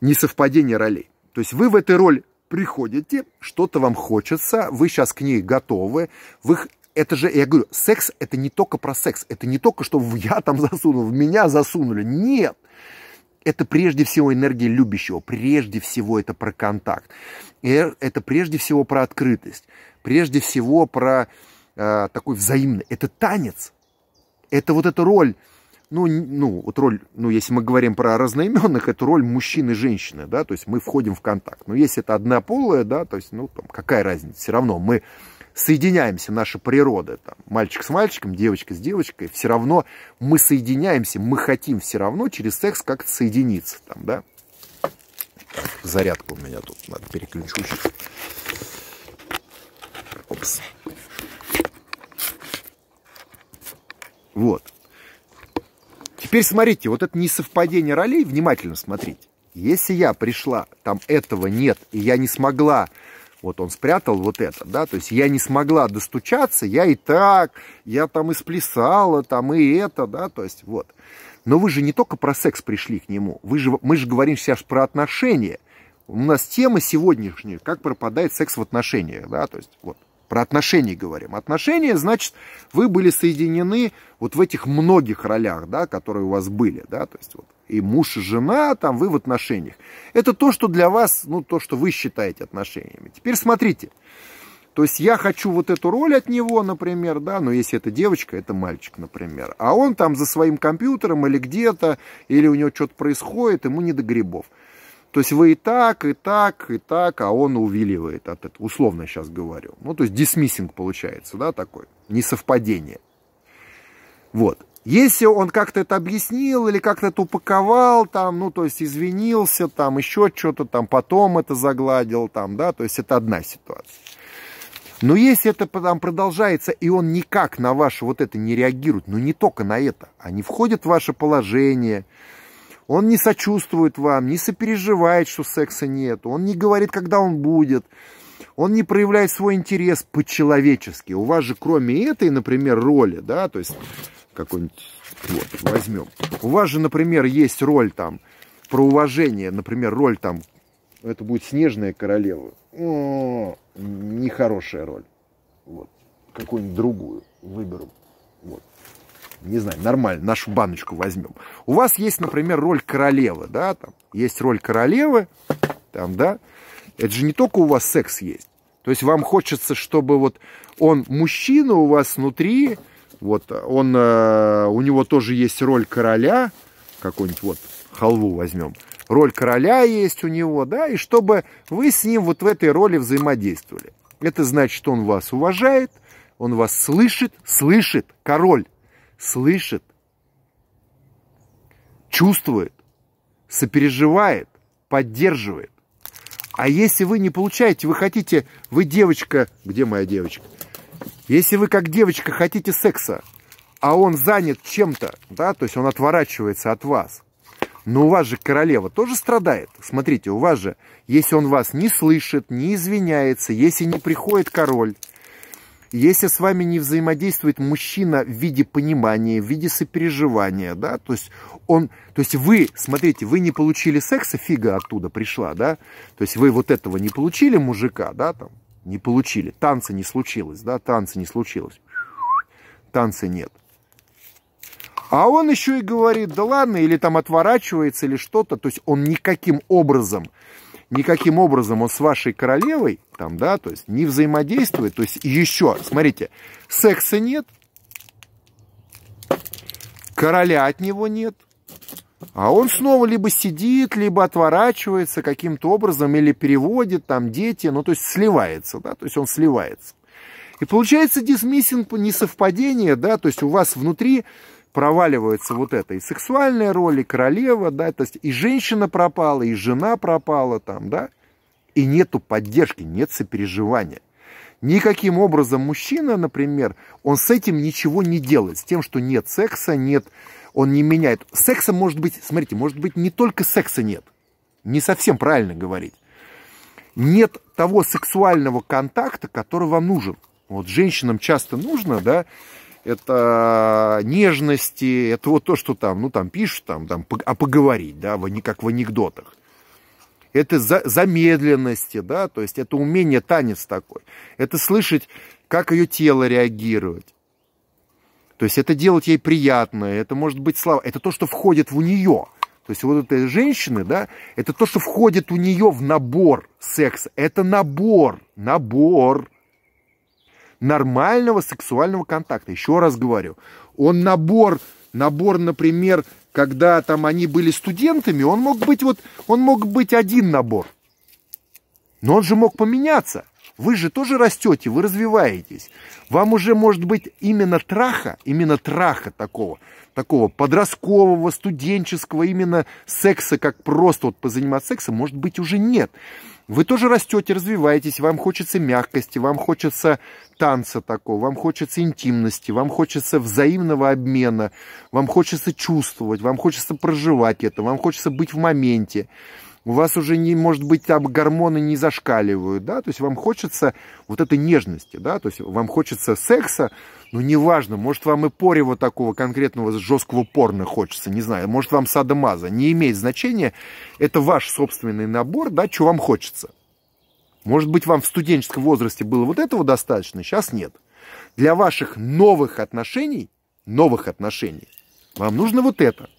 Несовпадение ролей. То есть вы в этой роли приходите, что-то вам хочется, вы сейчас к ней готовы, вы это же, я говорю, секс это не только про секс, это не только, что я там [LAUGHS] засунул, в меня засунули. Нет, это прежде всего энергия любящего, прежде всего это про контакт, это прежде всего про открытость, прежде всего про э, такой взаимный. Это танец, это вот эта роль, ну, ну, вот роль, ну, если мы говорим про разноименных, это роль мужчины и женщины, да, то есть мы входим в контакт. Но если это однополое, да, то есть, ну, там, какая разница, все равно мы соединяемся, наша природа, там, мальчик с мальчиком, девочка с девочкой, все равно мы соединяемся, мы хотим все равно через секс как-то соединиться, там, да. Так, зарядка у меня тут, надо переключу сейчас. Опс. Вот. Теперь смотрите, вот это несовпадение ролей, внимательно смотрите. Если я пришла, там этого нет, и я не смогла вот он спрятал вот это, да, то есть я не смогла достучаться, я и так, я там и сплясала, там и это, да, то есть вот. Но вы же не только про секс пришли к нему, вы же, мы же говорим сейчас про отношения. У нас тема сегодняшняя, как пропадает секс в отношениях, да, то есть вот. Про отношения говорим. Отношения, значит, вы были соединены вот в этих многих ролях, да, которые у вас были, да, то есть вот и муж, и жена, там вы в отношениях. Это то, что для вас, ну, то, что вы считаете отношениями. Теперь смотрите. То есть я хочу вот эту роль от него, например, да, но если это девочка, это мальчик, например. А он там за своим компьютером или где-то, или у него что-то происходит, ему не до грибов. То есть вы и так, и так, и так, а он увиливает от этого. Условно сейчас говорю. Ну, то есть дисмиссинг получается, да, такой. Несовпадение. Вот. Если он как-то это объяснил или как-то это упаковал, там, ну, то есть извинился, там, еще что-то, там, потом это загладил, там, да, то есть это одна ситуация. Но если это там продолжается, и он никак на ваше вот это не реагирует, ну не только на это, они а входят в ваше положение, он не сочувствует вам, не сопереживает, что секса нет. Он не говорит, когда он будет. Он не проявляет свой интерес по-человечески. У вас же кроме этой, например, роли, да, то есть какой-нибудь, вот, возьмем. У вас же, например, есть роль там про уважение, например, роль там, это будет снежная королева. О, нехорошая роль. Вот, какую-нибудь другую выберу не знаю, нормально, нашу баночку возьмем. У вас есть, например, роль королевы, да, там, есть роль королевы, там, да, это же не только у вас секс есть. То есть вам хочется, чтобы вот он мужчина у вас внутри, вот он, э, у него тоже есть роль короля, какой-нибудь вот халву возьмем, роль короля есть у него, да, и чтобы вы с ним вот в этой роли взаимодействовали. Это значит, он вас уважает, он вас слышит, слышит, король слышит, чувствует, сопереживает, поддерживает. А если вы не получаете, вы хотите, вы девочка, где моя девочка? Если вы как девочка хотите секса, а он занят чем-то, да, то есть он отворачивается от вас, но у вас же королева тоже страдает. Смотрите, у вас же, если он вас не слышит, не извиняется, если не приходит король, если с вами не взаимодействует мужчина в виде понимания, в виде сопереживания, да, то есть он, то есть вы, смотрите, вы не получили секса, фига оттуда пришла, да, то есть вы вот этого не получили мужика, да, там, не получили, танца не случилось, да, танца не случилось, танца нет. А он еще и говорит, да ладно, или там отворачивается, или что-то. То есть он никаким образом никаким образом он с вашей королевой, там, да, то есть не взаимодействует, то есть еще, смотрите, секса нет, короля от него нет, а он снова либо сидит, либо отворачивается каким-то образом, или переводит, там, дети, ну, то есть сливается, да, то есть он сливается. И получается дисмиссинг, несовпадение, да, то есть у вас внутри проваливается вот это и сексуальная роль, и королева, да, то есть и женщина пропала, и жена пропала там, да, и нету поддержки, нет сопереживания. Никаким образом мужчина, например, он с этим ничего не делает, с тем, что нет секса, нет, он не меняет. Секса может быть, смотрите, может быть не только секса нет, не совсем правильно говорить. Нет того сексуального контакта, который вам нужен. Вот женщинам часто нужно, да, это нежности, это вот то, что там, ну, там пишут, там, там, а поговорить, да, как в анекдотах. Это за, замедленности, да, то есть это умение танец такой. Это слышать, как ее тело реагирует. То есть это делать ей приятно, это может быть слава, это то, что входит в нее. То есть вот этой женщины, да, это то, что входит у нее в набор секса. Это набор, набор нормального сексуального контакта. Еще раз говорю, он набор, набор, например, когда там они были студентами, он мог быть вот, он мог быть один набор. Но он же мог поменяться. Вы же тоже растете, вы развиваетесь. Вам уже может быть именно траха, именно траха такого, такого подросткового, студенческого, именно секса, как просто вот позаниматься сексом, может быть уже нет. Вы тоже растете, развиваетесь, вам хочется мягкости, вам хочется танца такого, вам хочется интимности, вам хочется взаимного обмена, вам хочется чувствовать, вам хочется проживать это, вам хочется быть в моменте. У вас уже не, может быть, там гормоны не зашкаливают, да, то есть вам хочется вот этой нежности, да, то есть вам хочется секса, ну, неважно, может, вам и порева такого конкретного жесткого порно хочется, не знаю, может, вам садомаза, не имеет значения. Это ваш собственный набор, да, что вам хочется. Может быть, вам в студенческом возрасте было вот этого достаточно, сейчас нет. Для ваших новых отношений, новых отношений, вам нужно вот это.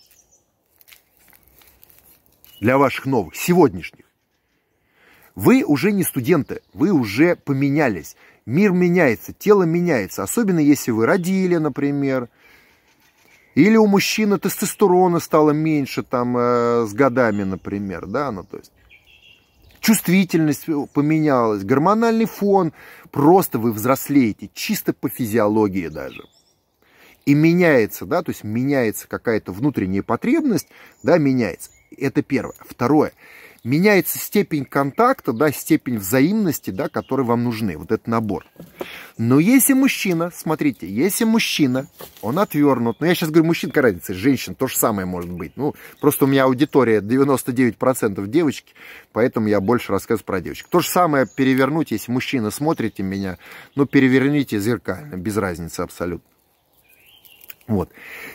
Для ваших новых, сегодняшних. Вы уже не студенты, вы уже поменялись. Мир меняется, тело меняется, особенно если вы родили, например, или у мужчины тестостерона стало меньше там э, с годами, например, да, ну то есть чувствительность поменялась, гормональный фон, просто вы взрослеете, чисто по физиологии даже. И меняется, да, то есть меняется какая-то внутренняя потребность, да, меняется. Это первое. Второе меняется степень контакта, да, степень взаимности, да, которые вам нужны, вот этот набор. Но если мужчина, смотрите, если мужчина, он отвернут, ну я сейчас говорю, мужчин, какая разница, женщин, то же самое может быть. Ну, просто у меня аудитория 99% девочки, поэтому я больше рассказываю про девочек. То же самое перевернуть, если мужчина смотрите меня, ну переверните зеркально, без разницы абсолютно. Вот.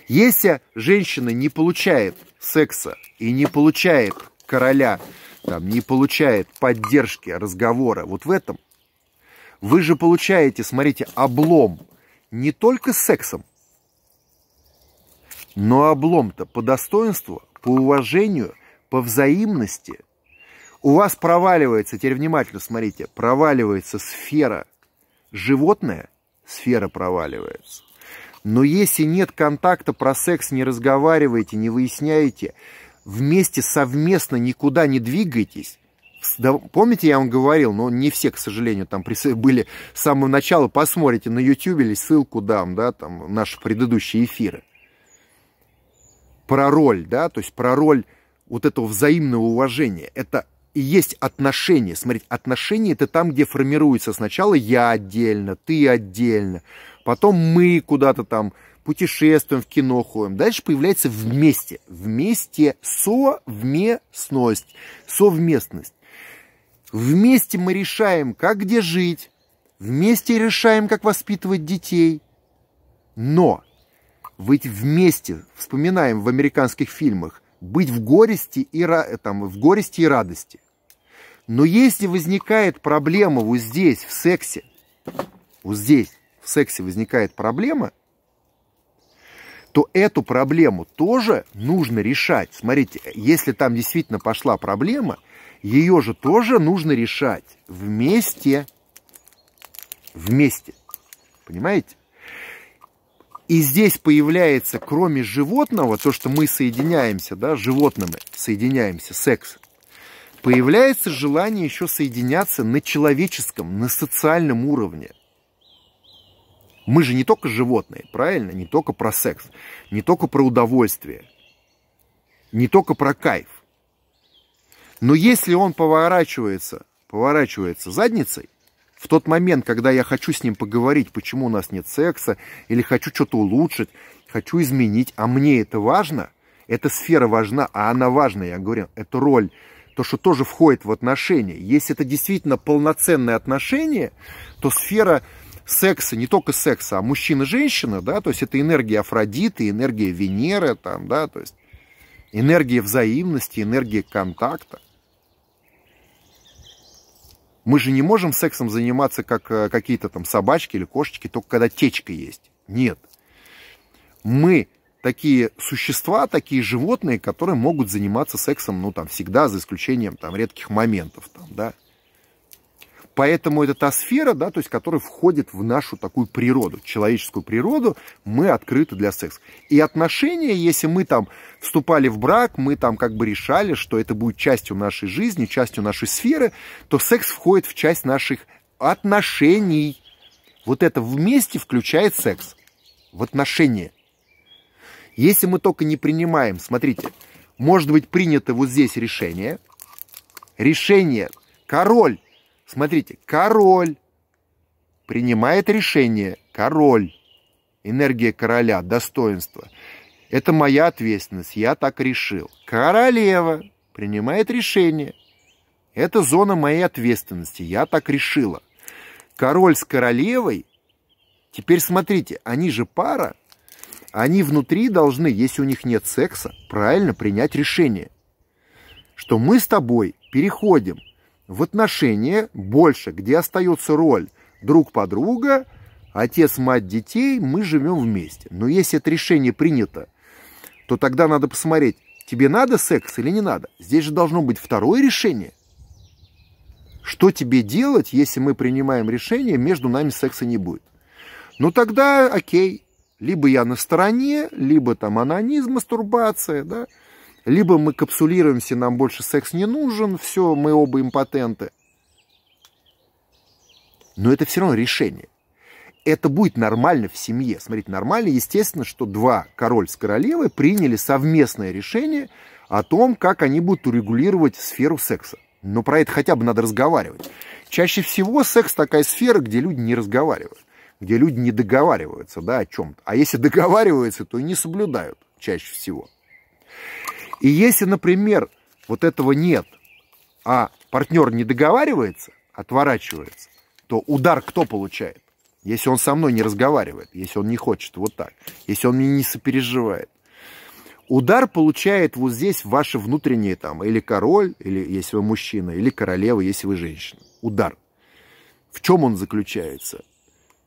Если женщина не получает секса и не получает короля, там, не получает поддержки разговора вот в этом, вы же получаете, смотрите, облом не только сексом, но облом-то по достоинству, по уважению, по взаимности. У вас проваливается, теперь внимательно смотрите, проваливается сфера животная сфера проваливается. Но если нет контакта, про секс не разговариваете, не выясняете, вместе совместно никуда не двигайтесь. да, помните, я вам говорил, но не все, к сожалению, там [LAUGHS] были с самого начала, посмотрите на YouTube или ссылку дам, да, там наши предыдущие эфиры. Про роль, да, то есть про роль вот этого взаимного уважения. Это и есть отношения. Смотрите, отношения это там, где формируется сначала я отдельно, ты отдельно, потом мы куда-то там путешествуем, в кино ходим. Дальше появляется вместе. Вместе совместность. Совместность. Вместе мы решаем, как где жить. Вместе решаем, как воспитывать детей. Но быть вместе, вспоминаем в американских фильмах, быть в горести и, там, в горести и радости. Но если возникает проблема вот здесь, в сексе, вот здесь, в сексе возникает проблема, то эту проблему тоже нужно решать. Смотрите, если там действительно пошла проблема, ее же тоже нужно решать вместе. Вместе. Понимаете? И здесь появляется, кроме животного, то, что мы соединяемся, да, животными соединяемся, секс, появляется желание еще соединяться на человеческом, на социальном уровне. Мы же не только животные, правильно? Не только про секс, не только про удовольствие, не только про кайф. Но если он поворачивается, поворачивается задницей, в тот момент, когда я хочу с ним поговорить, почему у нас нет секса, или хочу что-то улучшить, хочу изменить, а мне это важно, эта сфера важна, а она важна, я говорю, это роль, то, что тоже входит в отношения. Если это действительно полноценное отношение, то сфера секса, не только секса, а мужчина-женщина, да, то есть это энергия Афродиты, энергия Венеры, там, да, то есть энергия взаимности, энергия контакта. Мы же не можем сексом заниматься, как э, какие-то там собачки или кошечки, только когда течка есть. Нет. Мы такие существа, такие животные, которые могут заниматься сексом, ну, там, всегда, за исключением, там, редких моментов, там, да. Поэтому это та сфера, да, то есть, которая входит в нашу такую природу, человеческую природу, мы открыты для секса. И отношения, если мы там вступали в брак, мы там как бы решали, что это будет частью нашей жизни, частью нашей сферы, то секс входит в часть наших отношений. Вот это вместе включает секс в отношения. Если мы только не принимаем, смотрите, может быть принято вот здесь решение, решение король Смотрите, король принимает решение, король, энергия короля, достоинство. Это моя ответственность, я так решил. Королева принимает решение, это зона моей ответственности, я так решила. Король с королевой, теперь смотрите, они же пара, они внутри должны, если у них нет секса, правильно принять решение, что мы с тобой переходим в отношения больше, где остается роль друг подруга, отец, мать, детей, мы живем вместе. Но если это решение принято, то тогда надо посмотреть, тебе надо секс или не надо. Здесь же должно быть второе решение. Что тебе делать, если мы принимаем решение, между нами секса не будет? Ну тогда окей, либо я на стороне, либо там анонизм, мастурбация, да, либо мы капсулируемся, нам больше секс не нужен, все, мы оба импотенты. Но это все равно решение. Это будет нормально в семье. Смотрите, нормально, естественно, что два король с королевой приняли совместное решение о том, как они будут урегулировать сферу секса. Но про это хотя бы надо разговаривать. Чаще всего секс такая сфера, где люди не разговаривают, где люди не договариваются да, о чем-то. А если договариваются, то и не соблюдают чаще всего. И если, например, вот этого нет, а партнер не договаривается, отворачивается, то удар кто получает? Если он со мной не разговаривает, если он не хочет вот так, если он мне не сопереживает. Удар получает вот здесь ваше внутреннее там, или король, или если вы мужчина, или королева, если вы женщина. Удар. В чем он заключается?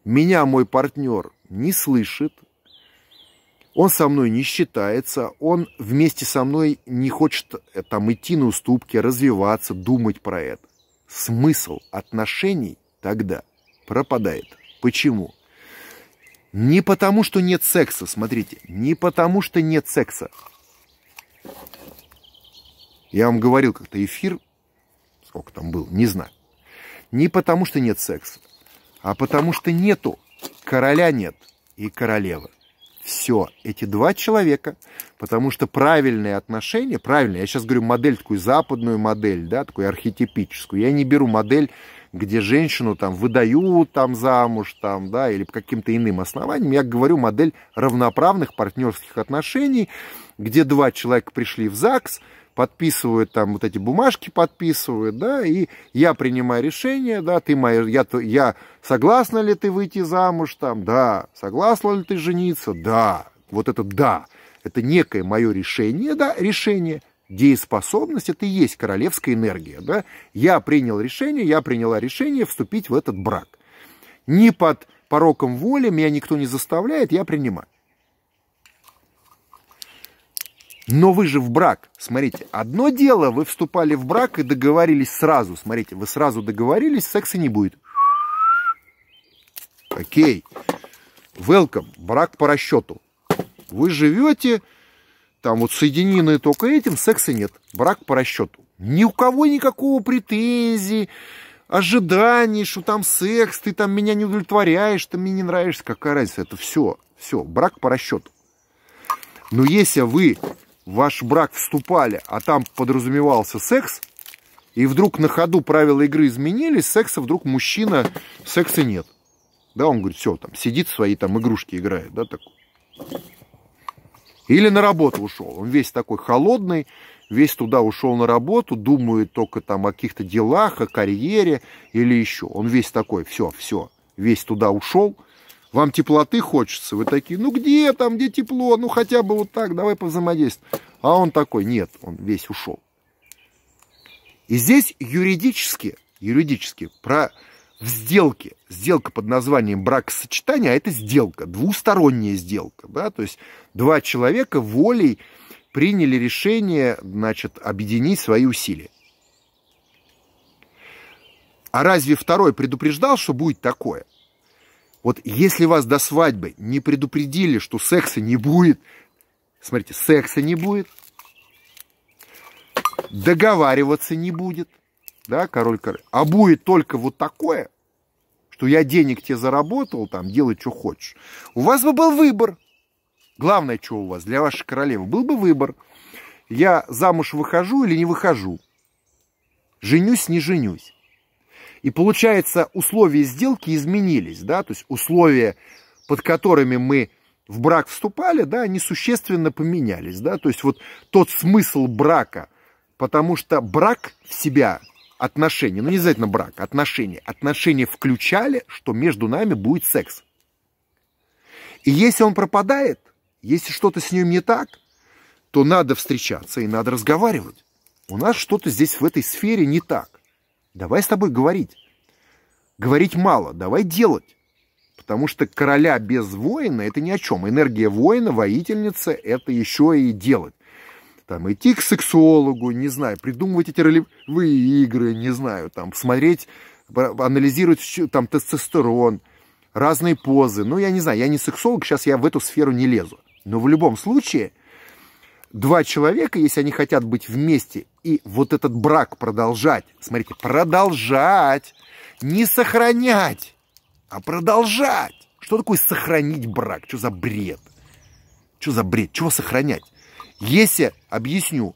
Меня мой партнер не слышит, он со мной не считается, он вместе со мной не хочет э, там идти на уступки, развиваться, думать про это. Смысл отношений тогда пропадает. Почему? Не потому, что нет секса, смотрите, не потому, что нет секса. Я вам говорил как-то эфир, сколько там был, не знаю. Не потому, что нет секса, а потому, что нету, короля нет и королевы все, эти два человека, потому что правильные отношения, правильные, я сейчас говорю модель такую западную модель, да, такую архетипическую, я не беру модель, где женщину там выдают там замуж, там, да, или по каким-то иным основаниям, я говорю модель равноправных партнерских отношений, где два человека пришли в ЗАГС, подписывают там вот эти бумажки подписывают, да, и я принимаю решение, да, ты моя, я, я согласна ли ты выйти замуж там, да, согласна ли ты жениться, да, вот это да, это некое мое решение, да, решение, дееспособность, это и есть королевская энергия, да, я принял решение, я приняла решение вступить в этот брак. Не под пороком воли меня никто не заставляет, я принимаю. Но вы же в брак. Смотрите, одно дело, вы вступали в брак и договорились сразу. Смотрите, вы сразу договорились, секса не будет. Окей. Welcome. Брак по расчету. Вы живете, там вот соединены только этим, секса нет. Брак по расчету. Ни у кого никакого претензий, ожиданий, что там секс, ты там меня не удовлетворяешь, ты мне не нравишься. Какая разница? Это все. Все. Брак по расчету. Но если вы в ваш брак вступали, а там подразумевался секс, и вдруг на ходу правила игры изменились, секса вдруг мужчина, секса нет. Да, он говорит, все, там, сидит свои там игрушки играет, да, такой. Или на работу ушел. Он весь такой холодный, весь туда ушел на работу, думает только там о каких-то делах, о карьере или еще. Он весь такой, все, все, весь туда ушел – вам теплоты хочется? Вы такие, ну где там, где тепло? Ну хотя бы вот так, давай повзаимодействуем. А он такой, нет, он весь ушел. И здесь юридически, юридически про сделки, сделка под названием бракосочетание, а это сделка, двусторонняя сделка, да, то есть два человека волей приняли решение, значит, объединить свои усилия. А разве второй предупреждал, что будет такое? Вот если вас до свадьбы не предупредили, что секса не будет, смотрите, секса не будет, договариваться не будет, да, король король, а будет только вот такое, что я денег тебе заработал, там, делай, что хочешь, у вас бы был выбор. Главное, что у вас для вашей королевы, был бы выбор. Я замуж выхожу или не выхожу. Женюсь, не женюсь. И получается, условия сделки изменились, да, то есть условия, под которыми мы в брак вступали, да, они существенно поменялись, да, то есть вот тот смысл брака, потому что брак в себя отношения, ну не обязательно брак, отношения, отношения включали, что между нами будет секс. И если он пропадает, если что-то с ним не так, то надо встречаться и надо разговаривать. У нас что-то здесь в этой сфере не так. Давай с тобой говорить. Говорить мало, давай делать. Потому что короля без воина это ни о чем. Энергия воина, воительница, это еще и делать. Там идти к сексологу, не знаю, придумывать эти ролевые игры, не знаю, там смотреть, анализировать там тестостерон, разные позы. Ну, я не знаю, я не сексолог, сейчас я в эту сферу не лезу. Но в любом случае – два человека, если они хотят быть вместе и вот этот брак продолжать, смотрите, продолжать, не сохранять, а продолжать. Что такое сохранить брак? Что за бред? Что за бред? Чего сохранять? Если, объясню,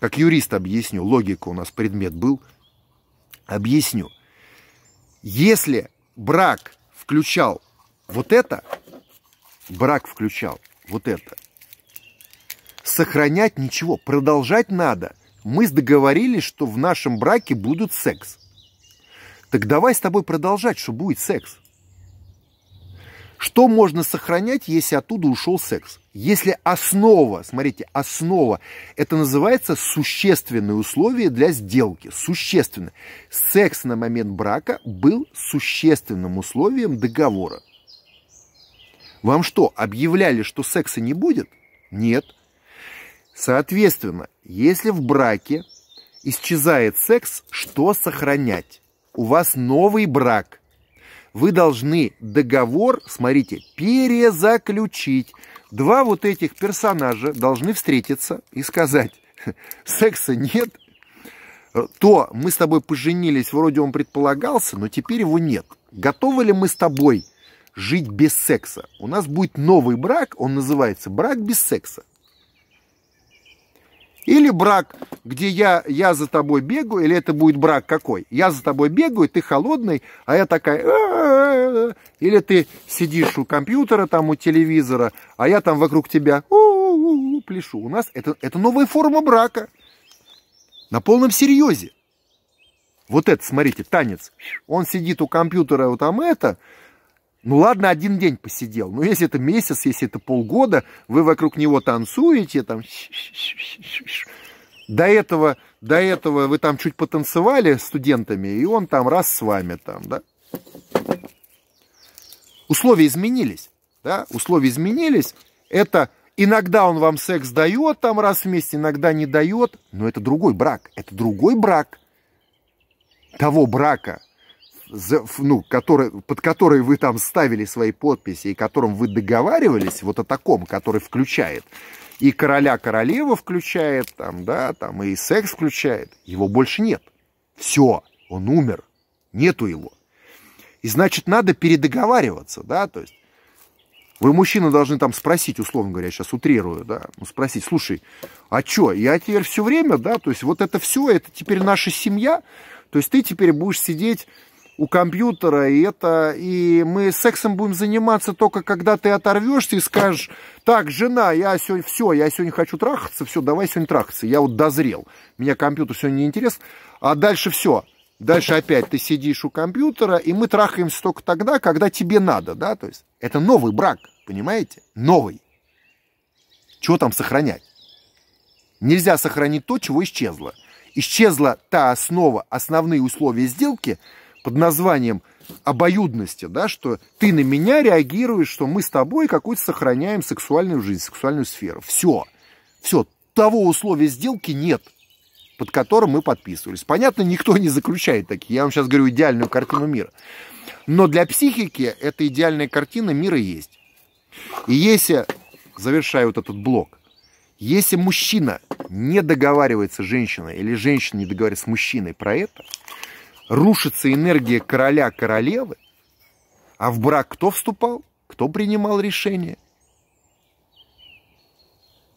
как юрист объясню, логика у нас предмет был, объясню. Если брак включал вот это, брак включал вот это, сохранять ничего, продолжать надо. Мы договорились, что в нашем браке будут секс. Так давай с тобой продолжать, что будет секс. Что можно сохранять, если оттуда ушел секс? Если основа, смотрите, основа, это называется существенные условия для сделки. Существенно. Секс на момент брака был существенным условием договора. Вам что, объявляли, что секса не будет? Нет. Соответственно, если в браке исчезает секс, что сохранять? У вас новый брак. Вы должны договор, смотрите, перезаключить. Два вот этих персонажа должны встретиться и сказать, [LAUGHS] секса нет, то мы с тобой поженились, вроде он предполагался, но теперь его нет. Готовы ли мы с тобой жить без секса? У нас будет новый брак, он называется брак без секса. Или брак, где я, я за тобой бегаю, или это будет брак какой? Я за тобой бегаю, ты холодный, а я такая... Или ты сидишь у компьютера, там у телевизора, а я там вокруг тебя пляшу. У нас это, это новая форма брака. На полном серьезе. Вот это, смотрите, танец. Он сидит у компьютера, вот там это, ну ладно, один день посидел. Но ну, если это месяц, если это полгода, вы вокруг него танцуете, там... До этого, до этого вы там чуть потанцевали студентами, и он там раз с вами там, да? Условия изменились, да? Условия изменились. Это иногда он вам секс дает там раз в месяц, иногда не дает, но это другой брак. Это другой брак. Того брака, ну, который, под который вы там ставили свои подписи и которым вы договаривались, вот о таком, который включает и короля-королева включает, там, да, там, и секс включает, его больше нет. Все, он умер, нету его. И значит, надо передоговариваться, да, то есть вы, мужчина, должны там спросить, условно говоря, я сейчас утрирую, да, ну, спросить, слушай, а что, я теперь все время, да, то есть вот это все, это теперь наша семья, то есть ты теперь будешь сидеть у компьютера, и это, и мы сексом будем заниматься только когда ты оторвешься и скажешь, так, жена, я сегодня, все, я сегодня хочу трахаться, все, давай сегодня трахаться, я вот дозрел, меня компьютер сегодня не интересен, а дальше все, дальше опять ты сидишь у компьютера, и мы трахаемся только тогда, когда тебе надо, да, то есть это новый брак, понимаете, новый, чего там сохранять? Нельзя сохранить то, чего исчезло. Исчезла та основа, основные условия сделки – под названием обоюдности, да, что ты на меня реагируешь, что мы с тобой какую-то сохраняем сексуальную жизнь, сексуальную сферу. Все. Все. Того условия сделки нет, под которым мы подписывались. Понятно, никто не заключает такие. Я вам сейчас говорю идеальную картину мира. Но для психики эта идеальная картина мира есть. И если, завершаю вот этот блок, если мужчина не договаривается с женщиной или женщина не договаривается с мужчиной про это – рушится энергия короля-королевы, а в брак кто вступал, кто принимал решение?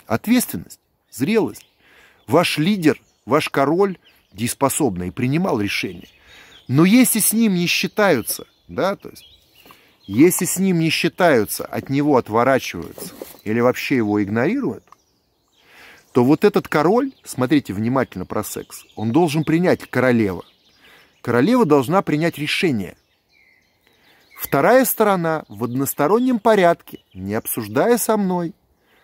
Ответственность, зрелость. Ваш лидер, ваш король дееспособный принимал решение. Но если с ним не считаются, да, то есть, если с ним не считаются, от него отворачиваются или вообще его игнорируют, то вот этот король, смотрите внимательно про секс, он должен принять королеву. Королева должна принять решение. Вторая сторона в одностороннем порядке, не обсуждая со мной,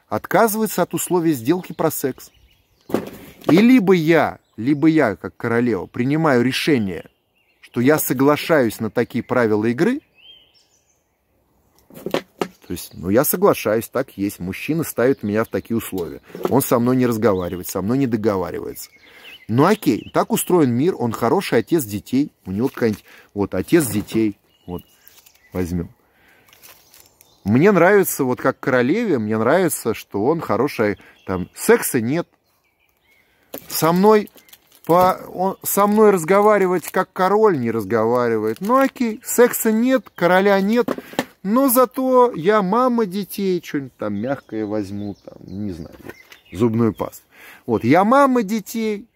отказывается от условий сделки про секс. И либо я, либо я, как королева, принимаю решение, что я соглашаюсь на такие правила игры, то есть, ну, я соглашаюсь, так есть. Мужчина ставит меня в такие условия. Он со мной не разговаривает, со мной не договаривается. Ну окей, так устроен мир, он хороший отец детей, у него какая-нибудь, вот, отец детей, вот, возьмем. Мне нравится, вот как королеве, мне нравится, что он хороший, там, секса нет. Со мной, по, он, со мной разговаривать, как король не разговаривает. Ну окей, секса нет, короля нет, но зато я мама детей, что-нибудь там мягкое возьму, там, не знаю, зубную пасту. Вот, я мама детей,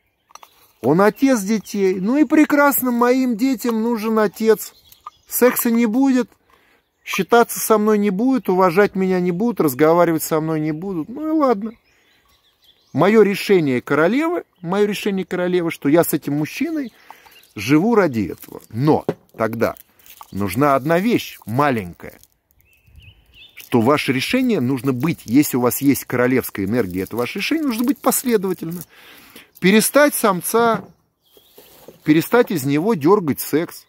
он отец детей. Ну и прекрасно, моим детям нужен отец. Секса не будет, считаться со мной не будет, уважать меня не будут, разговаривать со мной не будут. Ну и ладно. Мое решение королевы, мое решение королевы, что я с этим мужчиной живу ради этого. Но тогда нужна одна вещь маленькая что ваше решение нужно быть, если у вас есть королевская энергия, это ваше решение нужно быть последовательно перестать самца, перестать из него дергать секс.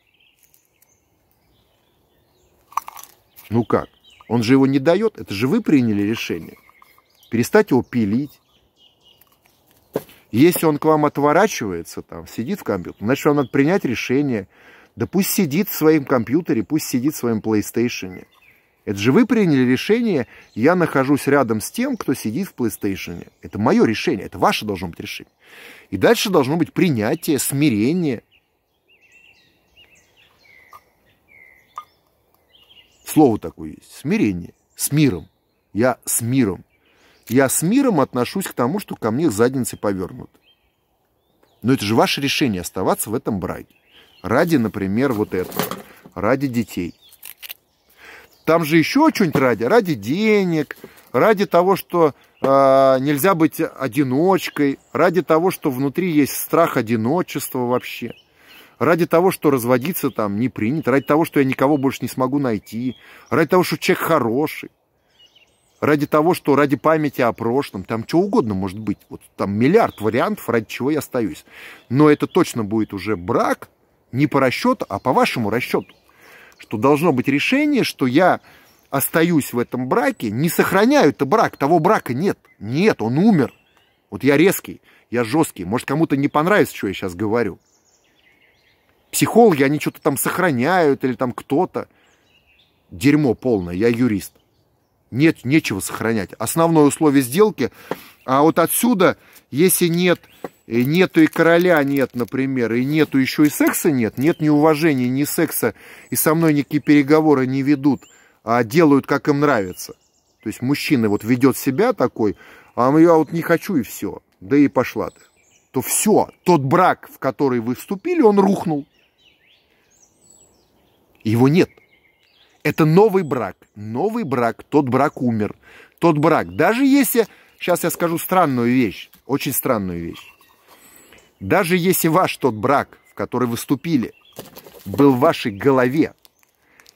Ну как? Он же его не дает, это же вы приняли решение. Перестать его пилить. Если он к вам отворачивается, там, сидит в компьютере, значит, вам надо принять решение. Да пусть сидит в своем компьютере, пусть сидит в своем PlayStation. Это же вы приняли решение, я нахожусь рядом с тем, кто сидит в PlayStation. Это мое решение, это ваше должно быть решение. И дальше должно быть принятие, смирение. Слово такое есть. Смирение. С миром. Я с миром. Я с миром отношусь к тому, что ко мне задницы повернут. Но это же ваше решение оставаться в этом браке. Ради, например, вот этого. Ради детей. Там же еще что-нибудь ради, ради денег, ради того, что э, нельзя быть одиночкой, ради того, что внутри есть страх одиночества вообще, ради того, что разводиться там не принято, ради того, что я никого больше не смогу найти, ради того, что человек хороший, ради того, что ради памяти о прошлом, там что угодно может быть, вот там миллиард вариантов, ради чего я остаюсь. Но это точно будет уже брак не по расчету, а по вашему расчету что должно быть решение, что я остаюсь в этом браке, не сохраняю это брак, того брака нет. Нет, он умер. Вот я резкий, я жесткий. Может, кому-то не понравится, что я сейчас говорю. Психологи, они что-то там сохраняют или там кто-то. Дерьмо полное, я юрист. Нет, нечего сохранять. Основное условие сделки. А вот отсюда, если нет и нету и короля нет, например, и нету еще и секса нет, нет ни уважения, ни секса, и со мной никакие переговоры не ведут, а делают, как им нравится. То есть мужчина вот ведет себя такой, а я вот не хочу и все, да и пошла ты. То все, тот брак, в который вы вступили, он рухнул. Его нет. Это новый брак. Новый брак, тот брак умер. Тот брак, даже если... Сейчас я скажу странную вещь, очень странную вещь. Даже если ваш тот брак, в который вы вступили, был в вашей голове,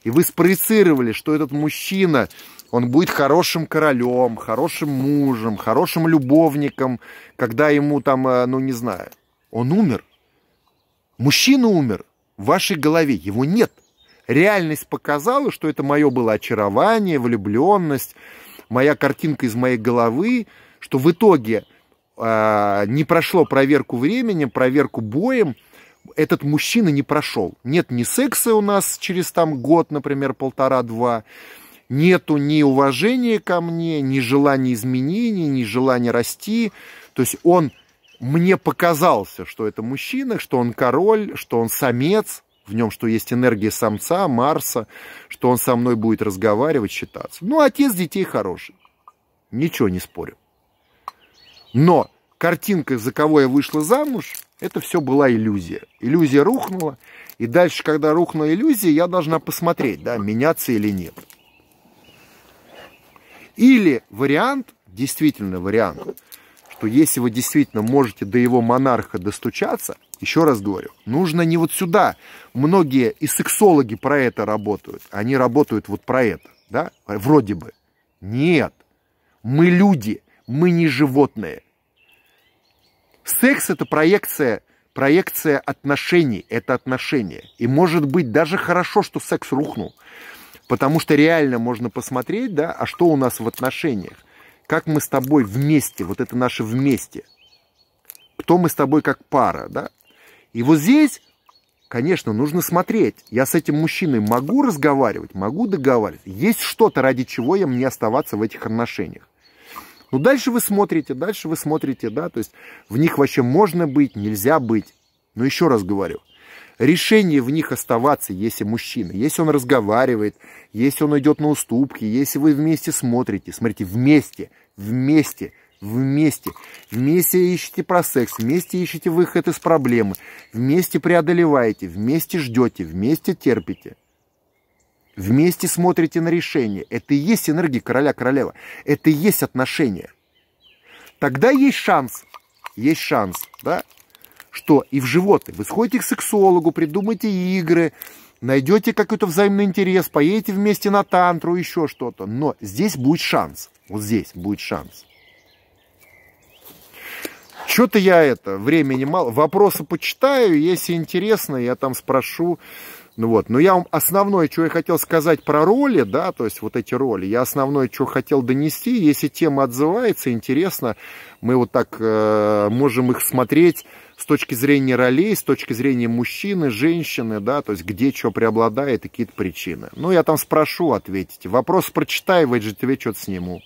и вы спроецировали, что этот мужчина, он будет хорошим королем, хорошим мужем, хорошим любовником, когда ему там, э, ну не знаю, он умер. Мужчина умер в вашей голове, его нет. Реальность показала, что это мое было очарование, влюбленность, моя картинка из моей головы, что в итоге а, не прошло проверку временем, проверку боем, этот мужчина не прошел. Нет ни секса у нас через там год, например, полтора-два, нету ни уважения ко мне, ни желания изменений, ни желания расти. То есть он мне показался, что это мужчина, что он король, что он самец, в нем что есть энергия самца, Марса, что он со мной будет разговаривать, считаться. Ну, отец детей хороший. Ничего не спорю. Но картинка, за кого я вышла замуж, это все была иллюзия. Иллюзия рухнула, и дальше, когда рухнула иллюзия, я должна посмотреть, да, меняться или нет. Или вариант, действительно вариант, что если вы действительно можете до его монарха достучаться, еще раз говорю, нужно не вот сюда. Многие и сексологи про это работают. Они работают вот про это, да, вроде бы. Нет, мы люди мы не животные. Секс – это проекция, проекция отношений, это отношения. И может быть даже хорошо, что секс рухнул, потому что реально можно посмотреть, да, а что у нас в отношениях, как мы с тобой вместе, вот это наше вместе, кто мы с тобой как пара, да. И вот здесь, конечно, нужно смотреть. Я с этим мужчиной могу разговаривать, могу договариваться. Есть что-то, ради чего я мне оставаться в этих отношениях. Ну, дальше вы смотрите, дальше вы смотрите, да, то есть в них вообще можно быть, нельзя быть. Но еще раз говорю, решение в них оставаться, если мужчина, если он разговаривает, если он идет на уступки, если вы вместе смотрите, смотрите, вместе, вместе, вместе, вместе ищете про секс, вместе ищете выход из проблемы, вместе преодолеваете, вместе ждете, вместе терпите – Вместе смотрите на решение. Это и есть энергия короля-королева. Это и есть отношения. Тогда есть шанс, есть шанс, да, что и в животы. Вы сходите к сексологу, придумайте игры, найдете какой-то взаимный интерес, поедете вместе на тантру, еще что-то. Но здесь будет шанс. Вот здесь будет шанс. Что-то я это, времени мало. Вопросы почитаю, если интересно, я там спрошу. Ну вот, но я вам основное, что я хотел сказать про роли, да, то есть вот эти роли, я основное, что хотел донести, если тема отзывается, интересно, мы вот так э, можем их смотреть с точки зрения ролей, с точки зрения мужчины, женщины, да, то есть где что преобладает и какие-то причины. Ну, я там спрошу, ответите. Вопрос прочитай, вы же тебе что-то сниму.